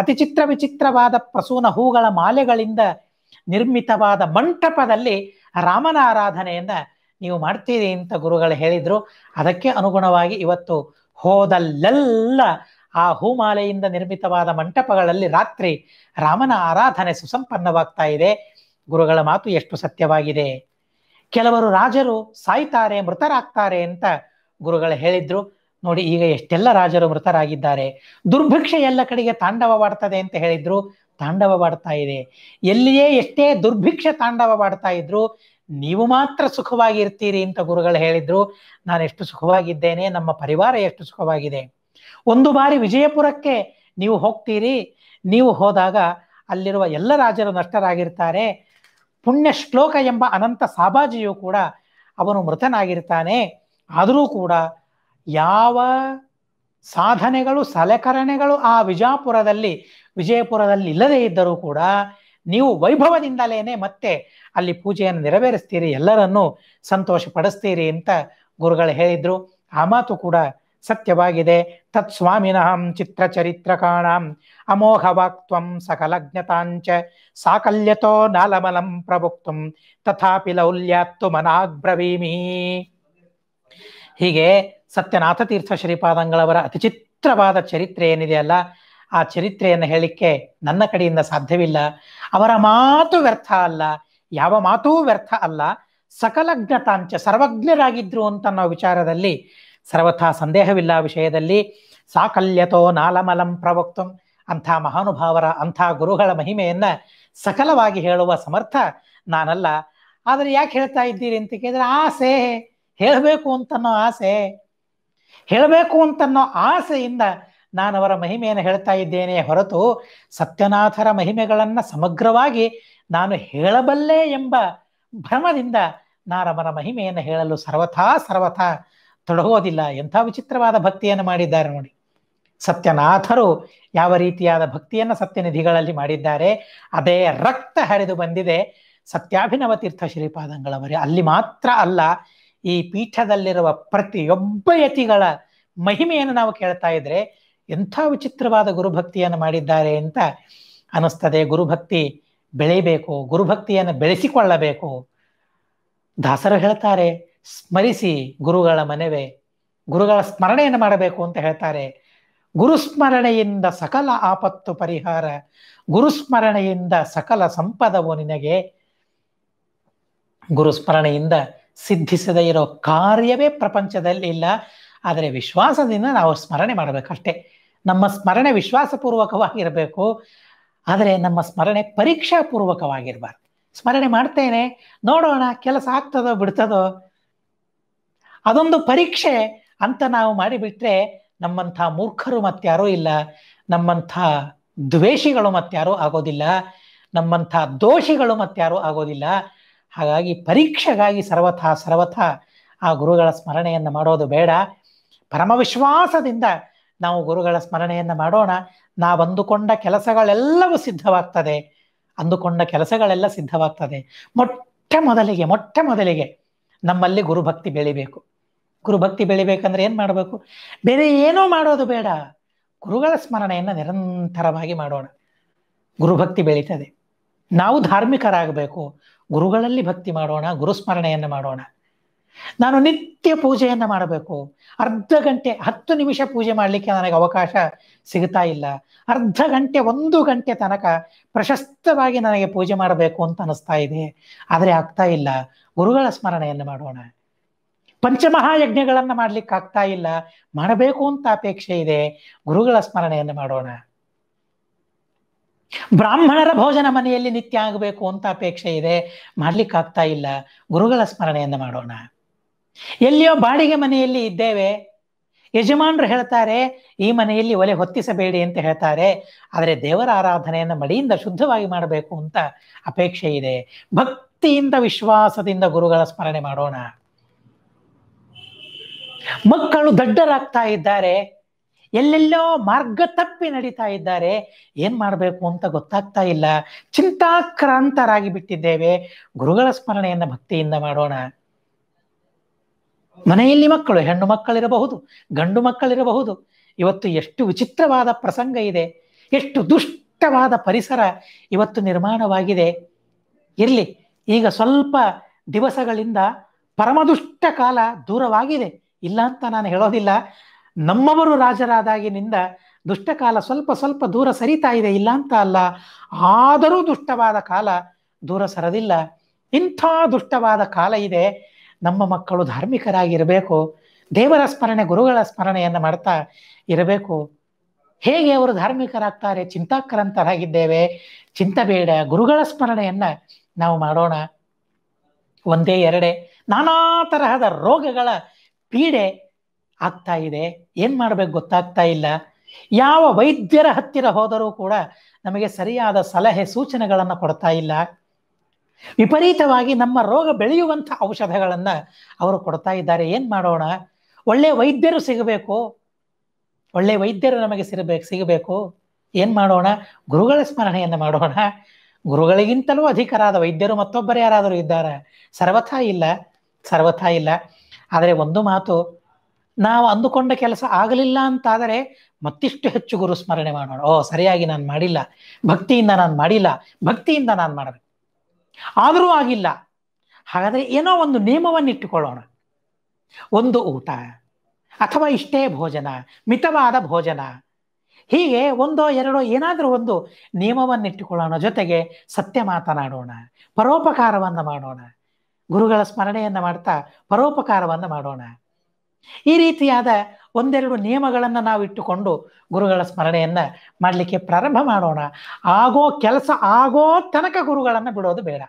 ಅತಿ ಚಿತ್ರ ವಿಚಿತ್ರವಾದ ಪ್ರಸೂನ ಹೂಗಳ ಮಾಲೆಗಳಿಂದ ನಿರ್ಮಿತವಾದ ಮಂಟಪದಲ್ಲಿ ರಾಮನ ಆರಾಧನೆಯನ್ನ ನೀವು ಮಾಡ್ತೀರಿ ಅಂತ ಗುರುಗಳು ಹೇಳಿದ್ರು ಅದಕ್ಕೆ ಅನುಗುಣವಾಗಿ ಇವತ್ತು ಹೋದಲ್ಲೆಲ್ಲ ಆ ಹೂಮಾಲೆಯಿಂದ ನಿರ್ಮಿತವಾದ ಮಂಟಪಗಳಲ್ಲಿ ರಾತ್ರಿ ರಾಮನ ಆರಾಧನೆ ಸುಸಂಪನ್ನವಾಗ್ತಾ ಇದೆ ಗುರುಗಳ ಮಾತು ಎಷ್ಟು ಸತ್ಯವಾಗಿದೆ ಕೆಲವರು ರಾಜರು ಸಾಯ್ತಾರೆ ಮೃತರಾಗ್ತಾರೆ ಅಂತ ಗುರುಗಳು ಹೇಳಿದ್ರು ನೋಡಿ ಈಗ ಎಷ್ಟೆಲ್ಲ ರಾಜರು ಮೃತರಾಗಿದ್ದಾರೆ ದುರ್ಭಿಕ್ಷೆ ಎಲ್ಲ ಕಡೆಗೆ ತಾಂಡವವಾಡ್ತದೆ ಅಂತ ಹೇಳಿದ್ರು ತಾಂಡವವಾಡ್ತಾ ಇದೆ ಎಲ್ಲಿಯೇ ಎಷ್ಟೇ ದುರ್ಭಿಕ್ಷೆ ತಾಂಡವವಾಡ್ತಾ ಇದ್ರು ನೀವು ಮಾತ್ರ ಸುಖವಾಗಿರ್ತೀರಿ ಅಂತ ಗುರುಗಳು ಹೇಳಿದ್ರು ನಾನು ಎಷ್ಟು ಸುಖವಾಗಿದ್ದೇನೆ ನಮ್ಮ ಪರಿವಾರ ಎಷ್ಟು ಸುಖವಾಗಿದೆ ಒಂದು ಬಾರಿ ವಿಜಯಪುರಕ್ಕೆ ನೀವು ಹೋಗ್ತೀರಿ ನೀವು ಹೋದಾಗ ಅಲ್ಲಿರುವ ಎಲ್ಲ ರಾಜರು ನಷ್ಟರಾಗಿರ್ತಾರೆ ಪುಣ್ಯ ಶ್ಲೋಕ ಎಂಬ ಅನಂತ ಸಾಬಾಜಿಯು ಕೂಡ ಅವನು ಮೃತನಾಗಿರ್ತಾನೆ ಆದರೂ ಕೂಡ ಯಾವ ಸಾಧನೆಗಳು ಸಲಕರಣೆಗಳು ಆ ವಿಜಾಪುರದಲ್ಲಿ ವಿಜಯಪುರದಲ್ಲಿ ಇಲ್ಲದೇ ಇದ್ದರೂ ಕೂಡ ನೀವು ವೈಭವದಿಂದಲೇನೆ ಮತ್ತೆ ಅಲ್ಲಿ ಪೂಜೆಯನ್ನು ನೆರವೇರಿಸ್ತೀರಿ ಎಲ್ಲರನ್ನೂ ಸಂತೋಷ ಪಡಿಸ್ತೀರಿ ಅಂತ ಗುರುಗಳು ಹೇಳಿದ್ರು ಆ ಮಾತು ಕೂಡ ಸತ್ಯವಾಗಿದೆ ತತ್ ಸ್ವಾಮಿನಹಂ ಚಿತ್ರಚರಿತ್ರಕಾಣಾಂ ಅಮೋಘವಾಕ್ತ್ವಂ ಸಕಲಜ್ಞತಾಂಚ ಸಾಕಲ್ಯತೋ ನಾಲಮಲಂ ಪ್ರಭುಕ್ತ ತಥಾಪಿ ಲೌಲ್ಯಾತ್ತು ಮನಾಗ್ಬ್ರವೀಮಿ ಹೀಗೆ ಸತ್ಯನಾಥ ತೀರ್ಥ ಶ್ರೀಪಾದಂಗಳವರ ಅತಿಚಿತ್ರವಾದ ಚರಿತ್ರೆ ಏನಿದೆಯಲ್ಲ ಆ ಚರಿತ್ರೆಯನ್ನು ಹೇಳಲಿಕ್ಕೆ ನನ್ನ ಕಡೆಯಿಂದ ಸಾಧ್ಯವಿಲ್ಲ ಅವರ ಮಾತು ವ್ಯರ್ಥ ಅಲ್ಲ ಯಾವ ಮಾತೂ ವ್ಯರ್ಥ ಅಲ್ಲ ಸಕಲಜ್ಞತಾಂಚ ಸರ್ವಜ್ಞರಾಗಿದ್ರು ಅಂತ ನಾವು ವಿಚಾರದಲ್ಲಿ ಸರ್ವಥಾ ಸಂದೇಹವಿಲ್ಲ ವಿಷಯದಲ್ಲಿ ಸಾಕಲ್ಯತೋ ನಾಲಮಲಂ ಪ್ರವಕ್ತಂ ಅಂಥ ಮಹಾನುಭಾವರ ಅಂಥ ಗುರುಗಳ ಮಹಿಮೆಯನ್ನು ಸಕಲವಾಗಿ ಹೇಳುವ ಸಮರ್ಥ ನಾನಲ್ಲ ಆದರೆ ಯಾಕೆ ಹೇಳ್ತಾ ಇದ್ದೀರಿ ಅಂತ ಕೇಳಿದ್ರೆ ಆಸೆ ಹೇಳಬೇಕು ಅಂತನ್ನೋ ಆಸೆ ಹೇಳಬೇಕು ಅಂತನ್ನೋ ಆಸೆಯಿಂದ ನಾನು ಅವರ ಮಹಿಮೆಯನ್ನು ಹೇಳ್ತಾ ಇದ್ದೇನೆ ಹೊರತು ಸತ್ಯನಾಥರ ಮಹಿಮೆಗಳನ್ನು ಸಮಗ್ರವಾಗಿ ನಾನು ಹೇಳಬಲ್ಲೆ ಎಂಬ ಭ್ರಮದಿಂದ ನಾನು ಅವರ ಮಹಿಮೆಯನ್ನು ಹೇಳಲು ಸರ್ವಥಾ ಸರ್ವಥಾ ತೊಡಗೋದಿಲ್ಲ ಎಂಥ ವಿಚಿತ್ರವಾದ ಭಕ್ತಿಯನ್ನು ಮಾಡಿದ್ದಾರೆ ನೋಡಿ ಸತ್ಯನಾಥರು ಯಾವ ರೀತಿಯಾದ ಭಕ್ತಿಯನ್ನು ಸತ್ಯನಿಧಿಗಳಲ್ಲಿ ಮಾಡಿದ್ದಾರೆ ಅದೇ ರಕ್ತ ಹರಿದು ಬಂದಿದೆ ಸತ್ಯಾಭಿನವ ತೀರ್ಥ ಶ್ರೀಪಾದಂಗಳವರೇ ಅಲ್ಲಿ ಮಾತ್ರ ಅಲ್ಲ ಈ ಪೀಠದಲ್ಲಿರುವ ಪ್ರತಿಯೊಬ್ಬ ಯತಿಗಳ ಮಹಿಮೆಯನ್ನು ನಾವು ಕೇಳ್ತಾ ಇದ್ರೆ ಎಂಥ ವಿಚಿತ್ರವಾದ ಗುರುಭಕ್ತಿಯನ್ನು ಮಾಡಿದ್ದಾರೆ ಅಂತ ಅನಿಸ್ತದೆ ಗುರುಭಕ್ತಿ ಬೆಳೀಬೇಕು ಗುರುಭಕ್ತಿಯನ್ನು ಬೆಳೆಸಿಕೊಳ್ಳಬೇಕು ದಾಸರು ಹೇಳ್ತಾರೆ ಸ್ಮರಿಸಿ ಗುರುಗಳ ಮನವೆ ಗುರುಗಳ ಸ್ಮರಣೆಯನ್ನು ಮಾಡಬೇಕು ಅಂತ ಹೇಳ್ತಾರೆ ಗುರುಸ್ಮರಣೆಯಿಂದ ಸಕಲ ಆಪತ್ತು ಪರಿಹಾರ ಗುರುಸ್ಮರಣೆಯಿಂದ ಸಕಲ ಸಂಪದವು ನಿನಗೆ ಗುರುಸ್ಮರಣೆಯಿಂದ ಸಿದ್ಧಿಸದೇ ಇರೋ ಕಾರ್ಯವೇ ಪ್ರಪಂಚದಲ್ಲಿ ಇಲ್ಲ ಆದರೆ ವಿಶ್ವಾಸದಿಂದ ನಾವು ಸ್ಮರಣೆ ಮಾಡಬೇಕಷ್ಟೇ ನಮ್ಮ ಸ್ಮರಣೆ ವಿಶ್ವಾಸಪೂರ್ವಕವಾಗಿರಬೇಕು ಆದರೆ ನಮ್ಮ ಸ್ಮರಣೆ ಪರೀಕ್ಷಾಪೂರ್ವಕವಾಗಿರಬಾರ್ದು ಸ್ಮರಣೆ ಮಾಡ್ತೇನೆ ನೋಡೋಣ ಕೆಲಸ ಆಗ್ತದೋ ಬಿಡ್ತದೋ ಅದೊಂದು ಪರೀಕ್ಷೆ ಅಂತ ನಾವು ಮಾಡಿಬಿಟ್ರೆ ನಮ್ಮಂಥ ಮೂರ್ಖರು ಮತ್ತಾರೂ ಇಲ್ಲ ನಮ್ಮಂಥ ದ್ವೇಷಿಗಳು ಮತ್ತಾರೂ ಆಗೋದಿಲ್ಲ ನಮ್ಮಂಥ ದೋಷಿಗಳು ಮತ್ತಾರೂ ಆಗೋದಿಲ್ಲ ಹಾಗಾಗಿ ಪರೀಕ್ಷೆಗಾಗಿ ಸರ್ವಥ ಸರ್ವಥ ಆ ಗುರುಗಳ ಸ್ಮರಣೆಯನ್ನು ಮಾಡೋದು ಬೇಡ ಪರಮವಿಶ್ವಾಸದಿಂದ ನಾವು ಗುರುಗಳ ಸ್ಮರಣೆಯನ್ನು ಮಾಡೋಣ ನಾವು ಅಂದುಕೊಂಡ ಕೆಲಸಗಳೆಲ್ಲವೂ ಸಿದ್ಧವಾಗ್ತದೆ ಅಂದುಕೊಂಡ ಕೆಲಸಗಳೆಲ್ಲ ಸಿದ್ಧವಾಗ್ತದೆ ಮೊಟ್ಟ ಮೊದಲಿಗೆ ಮೊಟ್ಟ ಮೊದಲಿಗೆ ನಮ್ಮಲ್ಲಿ ಗುರುಭಕ್ತಿ ಬೆಳಿಬೇಕು ಗುರುಭಕ್ತಿ ಬೆಳಿಬೇಕಂದ್ರೆ ಏನು ಮಾಡಬೇಕು ಬೇರೆ ಏನೋ ಮಾಡೋದು ಬೇಡ ಗುರುಗಳ ಸ್ಮರಣೆಯನ್ನು ನಿರಂತರವಾಗಿ ಮಾಡೋಣ ಗುರುಭಕ್ತಿ ಬೆಳೀತದೆ ನಾವು ಧಾರ್ಮಿಕರಾಗಬೇಕು ಗುರುಗಳಲ್ಲಿ ಭಕ್ತಿ ಮಾಡೋಣ ಗುರುಸ್ಮರಣೆಯನ್ನು ಮಾಡೋಣ ನಾನು ನಿತ್ಯ ಪೂಜೆಯನ್ನು ಮಾಡಬೇಕು ಅರ್ಧ ಗಂಟೆ ಹತ್ತು ನಿಮಿಷ ಪೂಜೆ ಮಾಡಲಿಕ್ಕೆ ನನಗೆ ಅವಕಾಶ ಸಿಗ್ತಾ ಇಲ್ಲ ಅರ್ಧ ಗಂಟೆ ಒಂದು ಗಂಟೆ ತನಕ ಪ್ರಶಸ್ತವಾಗಿ ನನಗೆ ಪೂಜೆ ಮಾಡಬೇಕು ಅಂತ ಅನಿಸ್ತಾ ಇದೆ ಆದರೆ ಆಗ್ತಾ ಇಲ್ಲ ಗುರುಗಳ ಸ್ಮರಣೆಯನ್ನು ಮಾಡೋಣ ಪಂಚಮಹಾಯಜ್ಞಗಳನ್ನು ಮಾಡ್ಲಿಕ್ಕೆ ಆಗ್ತಾ ಇಲ್ಲ ಮಾಡಬೇಕು ಅಂತ ಅಪೇಕ್ಷೆ ಇದೆ ಗುರುಗಳ ಸ್ಮರಣೆಯನ್ನು ಮಾಡೋಣ ಬ್ರಾಹ್ಮಣರ ಭೋಜನ ಮನೆಯಲ್ಲಿ ನಿತ್ಯ ಆಗಬೇಕು ಅಂತ ಅಪೇಕ್ಷೆ ಇದೆ ಮಾಡ್ಲಿಕ್ಕಾಗ್ತಾ ಇಲ್ಲ ಗುರುಗಳ ಸ್ಮರಣೆಯನ್ನು ಮಾಡೋಣ ಎಲ್ಲಿಯೋ ಬಾಡಿಗೆ ಮನೆಯಲ್ಲಿ ಇದ್ದೇವೆ ಯಜಮಾನರು ಹೇಳ್ತಾರೆ ಈ ಮನೆಯಲ್ಲಿ ಒಲೆ ಹೊತ್ತಿಸಬೇಡಿ ಅಂತ ಹೇಳ್ತಾರೆ ಆದರೆ ದೇವರ ಆರಾಧನೆಯನ್ನು ಮಡಿಯಿಂದ ಶುದ್ಧವಾಗಿ ಮಾಡಬೇಕು ಅಂತ ಅಪೇಕ್ಷೆ ಇದೆ ಭಕ್ತಿಯಿಂದ ವಿಶ್ವಾಸದಿಂದ ಗುರುಗಳ ಸ್ಮರಣೆ ಮಾಡೋಣ ಮಕ್ಕಳು ದಡ್ಡರಾಗ್ತಾ ಇದ್ದಾರೆ ಎಲ್ಲೆಲ್ಲೋ ಮಾರ್ಗ ತಪ್ಪಿ ನಡೀತಾ ಇದ್ದಾರೆ ಏನ್ ಮಾಡಬೇಕು ಅಂತ ಗೊತ್ತಾಗ್ತಾ ಇಲ್ಲ ಚಿಂತಾಕ್ರಾಂತರಾಗಿ ಬಿಟ್ಟಿದ್ದೇವೆ ಗುರುಗಳ ಸ್ಮರಣೆಯನ್ನ ಭಕ್ತಿಯಿಂದ ಮಾಡೋಣ ಮನೆಯಲ್ಲಿ ಮಕ್ಕಳು ಹೆಣ್ಣು ಮಕ್ಕಳಿರಬಹುದು ಗಂಡು ಮಕ್ಕಳಿರಬಹುದು ಇವತ್ತು ಎಷ್ಟು ವಿಚಿತ್ರವಾದ ಪ್ರಸಂಗ ಇದೆ ಎಷ್ಟು ದುಷ್ಟವಾದ ಪರಿಸರ ಇವತ್ತು ನಿರ್ಮಾಣವಾಗಿದೆ ಇರಲಿ ಈಗ ಸ್ವಲ್ಪ ದಿವಸಗಳಿಂದ ಪರಮದುಷ್ಟ ಕಾಲ ದೂರವಾಗಿದೆ ಇಲ್ಲ ಅಂತ ನಾನು ಹೇಳೋದಿಲ್ಲ ನಮ್ಮವರು ರಾಜರಾದಾಗಿನಿಂದ ದುಷ್ಟಕಾಲ ಸ್ವಲ್ಪ ಸ್ವಲ್ಪ ದೂರ ಸರಿತಾ ಇದೆ ಇಲ್ಲ ಅಂತ ಅಲ್ಲ ಆದರೂ ದುಷ್ಟವಾದ ಕಾಲ ದೂರ ಸರದಿಲ್ಲ ಇಂಥ ದುಷ್ಟವಾದ ಕಾಲ ಇದೆ ನಮ್ಮ ಮಕ್ಕಳು ಧಾರ್ಮಿಕರಾಗಿರಬೇಕು ದೇವರ ಸ್ಮರಣೆ ಗುರುಗಳ ಸ್ಮರಣೆಯನ್ನು ಮಾಡ್ತಾ ಇರಬೇಕು ಹೇಗೆ ಅವರು ಧಾರ್ಮಿಕರಾಗ್ತಾರೆ ಚಿಂತೆ ಬೇಡ ಗುರುಗಳ ಸ್ಮರಣೆಯನ್ನು ನಾವು ಮಾಡೋಣ ಒಂದೇ ಎರಡೇ ನಾನಾ ತರಹದ ರೋಗಗಳ ಪೀಡೆ ಆಗ್ತಾ ಇದೆ ಏನು ಮಾಡಬೇಕು ಗೊತ್ತಾಗ್ತಾ ಇಲ್ಲ ಯಾವ ವೈದ್ಯರ ಹತ್ತಿರ ಹೋದರೂ ಕೂಡ ನಮಗೆ ಸರಿಯಾದ ಸಲಹೆ ಸೂಚನೆಗಳನ್ನು ಕೊಡ್ತಾ ಇಲ್ಲ ವಿಪರೀತವಾಗಿ ನಮ್ಮ ರೋಗ ಬೆಳೆಯುವಂಥ ಔಷಧಗಳನ್ನು ಅವರು ಕೊಡ್ತಾ ಇದ್ದಾರೆ ಏನು ಮಾಡೋಣ ಒಳ್ಳೆ ವೈದ್ಯರು ಸಿಗಬೇಕು ಒಳ್ಳೆ ವೈದ್ಯರು ನಮಗೆ ಸಿಗಬೇಕು ಸಿಗಬೇಕು ಏನು ಮಾಡೋಣ ಗುರುಗಳ ಸ್ಮರಣೆಯನ್ನು ಮಾಡೋಣ ಗುರುಗಳಿಗಿಂತಲೂ ಅಧಿಕರಾದ ವೈದ್ಯರು ಮತ್ತೊಬ್ಬರು ಯಾರಾದರೂ ಇದ್ದಾರೆ ಸರ್ವಥಾ ಇಲ್ಲ ಸರ್ವಥಾ ಇಲ್ಲ ಆದರೆ ಒಂದು ಮಾತು ನಾವು ಅಂದುಕೊಂಡ ಕೆಲಸ ಆಗಲಿಲ್ಲ ಅಂತಾದರೆ ಮತ್ತಿಷ್ಟು ಹೆಚ್ಚು ಗುರು ಸ್ಮರಣೆ ಮಾಡೋಣ ಓ ಸರಿಯಾಗಿ ನಾನು ಮಾಡಿಲ್ಲ ಭಕ್ತಿಯಿಂದ ನಾನು ಮಾಡಿಲ್ಲ ಭಕ್ತಿಯಿಂದ ನಾನು ಮಾಡಬೇಕು ಆದರೂ ಆಗಿಲ್ಲ ಹಾಗಾದರೆ ಏನೋ ಒಂದು ನಿಯಮವನ್ನು ಇಟ್ಟುಕೊಳ್ಳೋಣ ಒಂದು ಊಟ ಅಥವಾ ಇಷ್ಟೇ ಭೋಜನ ಮಿತವಾದ ಭೋಜನ ಹೀಗೆ ಒಂದೋ ಎರಡೋ ಏನಾದರೂ ಒಂದು ನಿಯಮವನ್ನು ಇಟ್ಟುಕೊಳ್ಳೋಣ ಜೊತೆಗೆ ಸತ್ಯ ಮಾತನಾಡೋಣ ಪರೋಪಕಾರವನ್ನು ಮಾಡೋಣ ಗುರುಗಳ ಸ್ಮರಣೆಯನ್ನು ಮಾಡ್ತಾ ಪರೋಪಕಾರವನ್ನು ಮಾಡೋಣ ಈ ರೀತಿಯಾದ ಒಂದೆರಡು ನಿಯಮಗಳನ್ನು ನಾವು ಇಟ್ಟುಕೊಂಡು ಗುರುಗಳ ಸ್ಮರಣೆಯನ್ನು ಮಾಡಲಿಕ್ಕೆ ಪ್ರಾರಂಭ ಮಾಡೋಣ ಆಗೋ ಕೆಲಸ ಆಗೋ ತನಕ ಗುರುಗಳನ್ನು ಬಿಡೋದು ಬೇಡ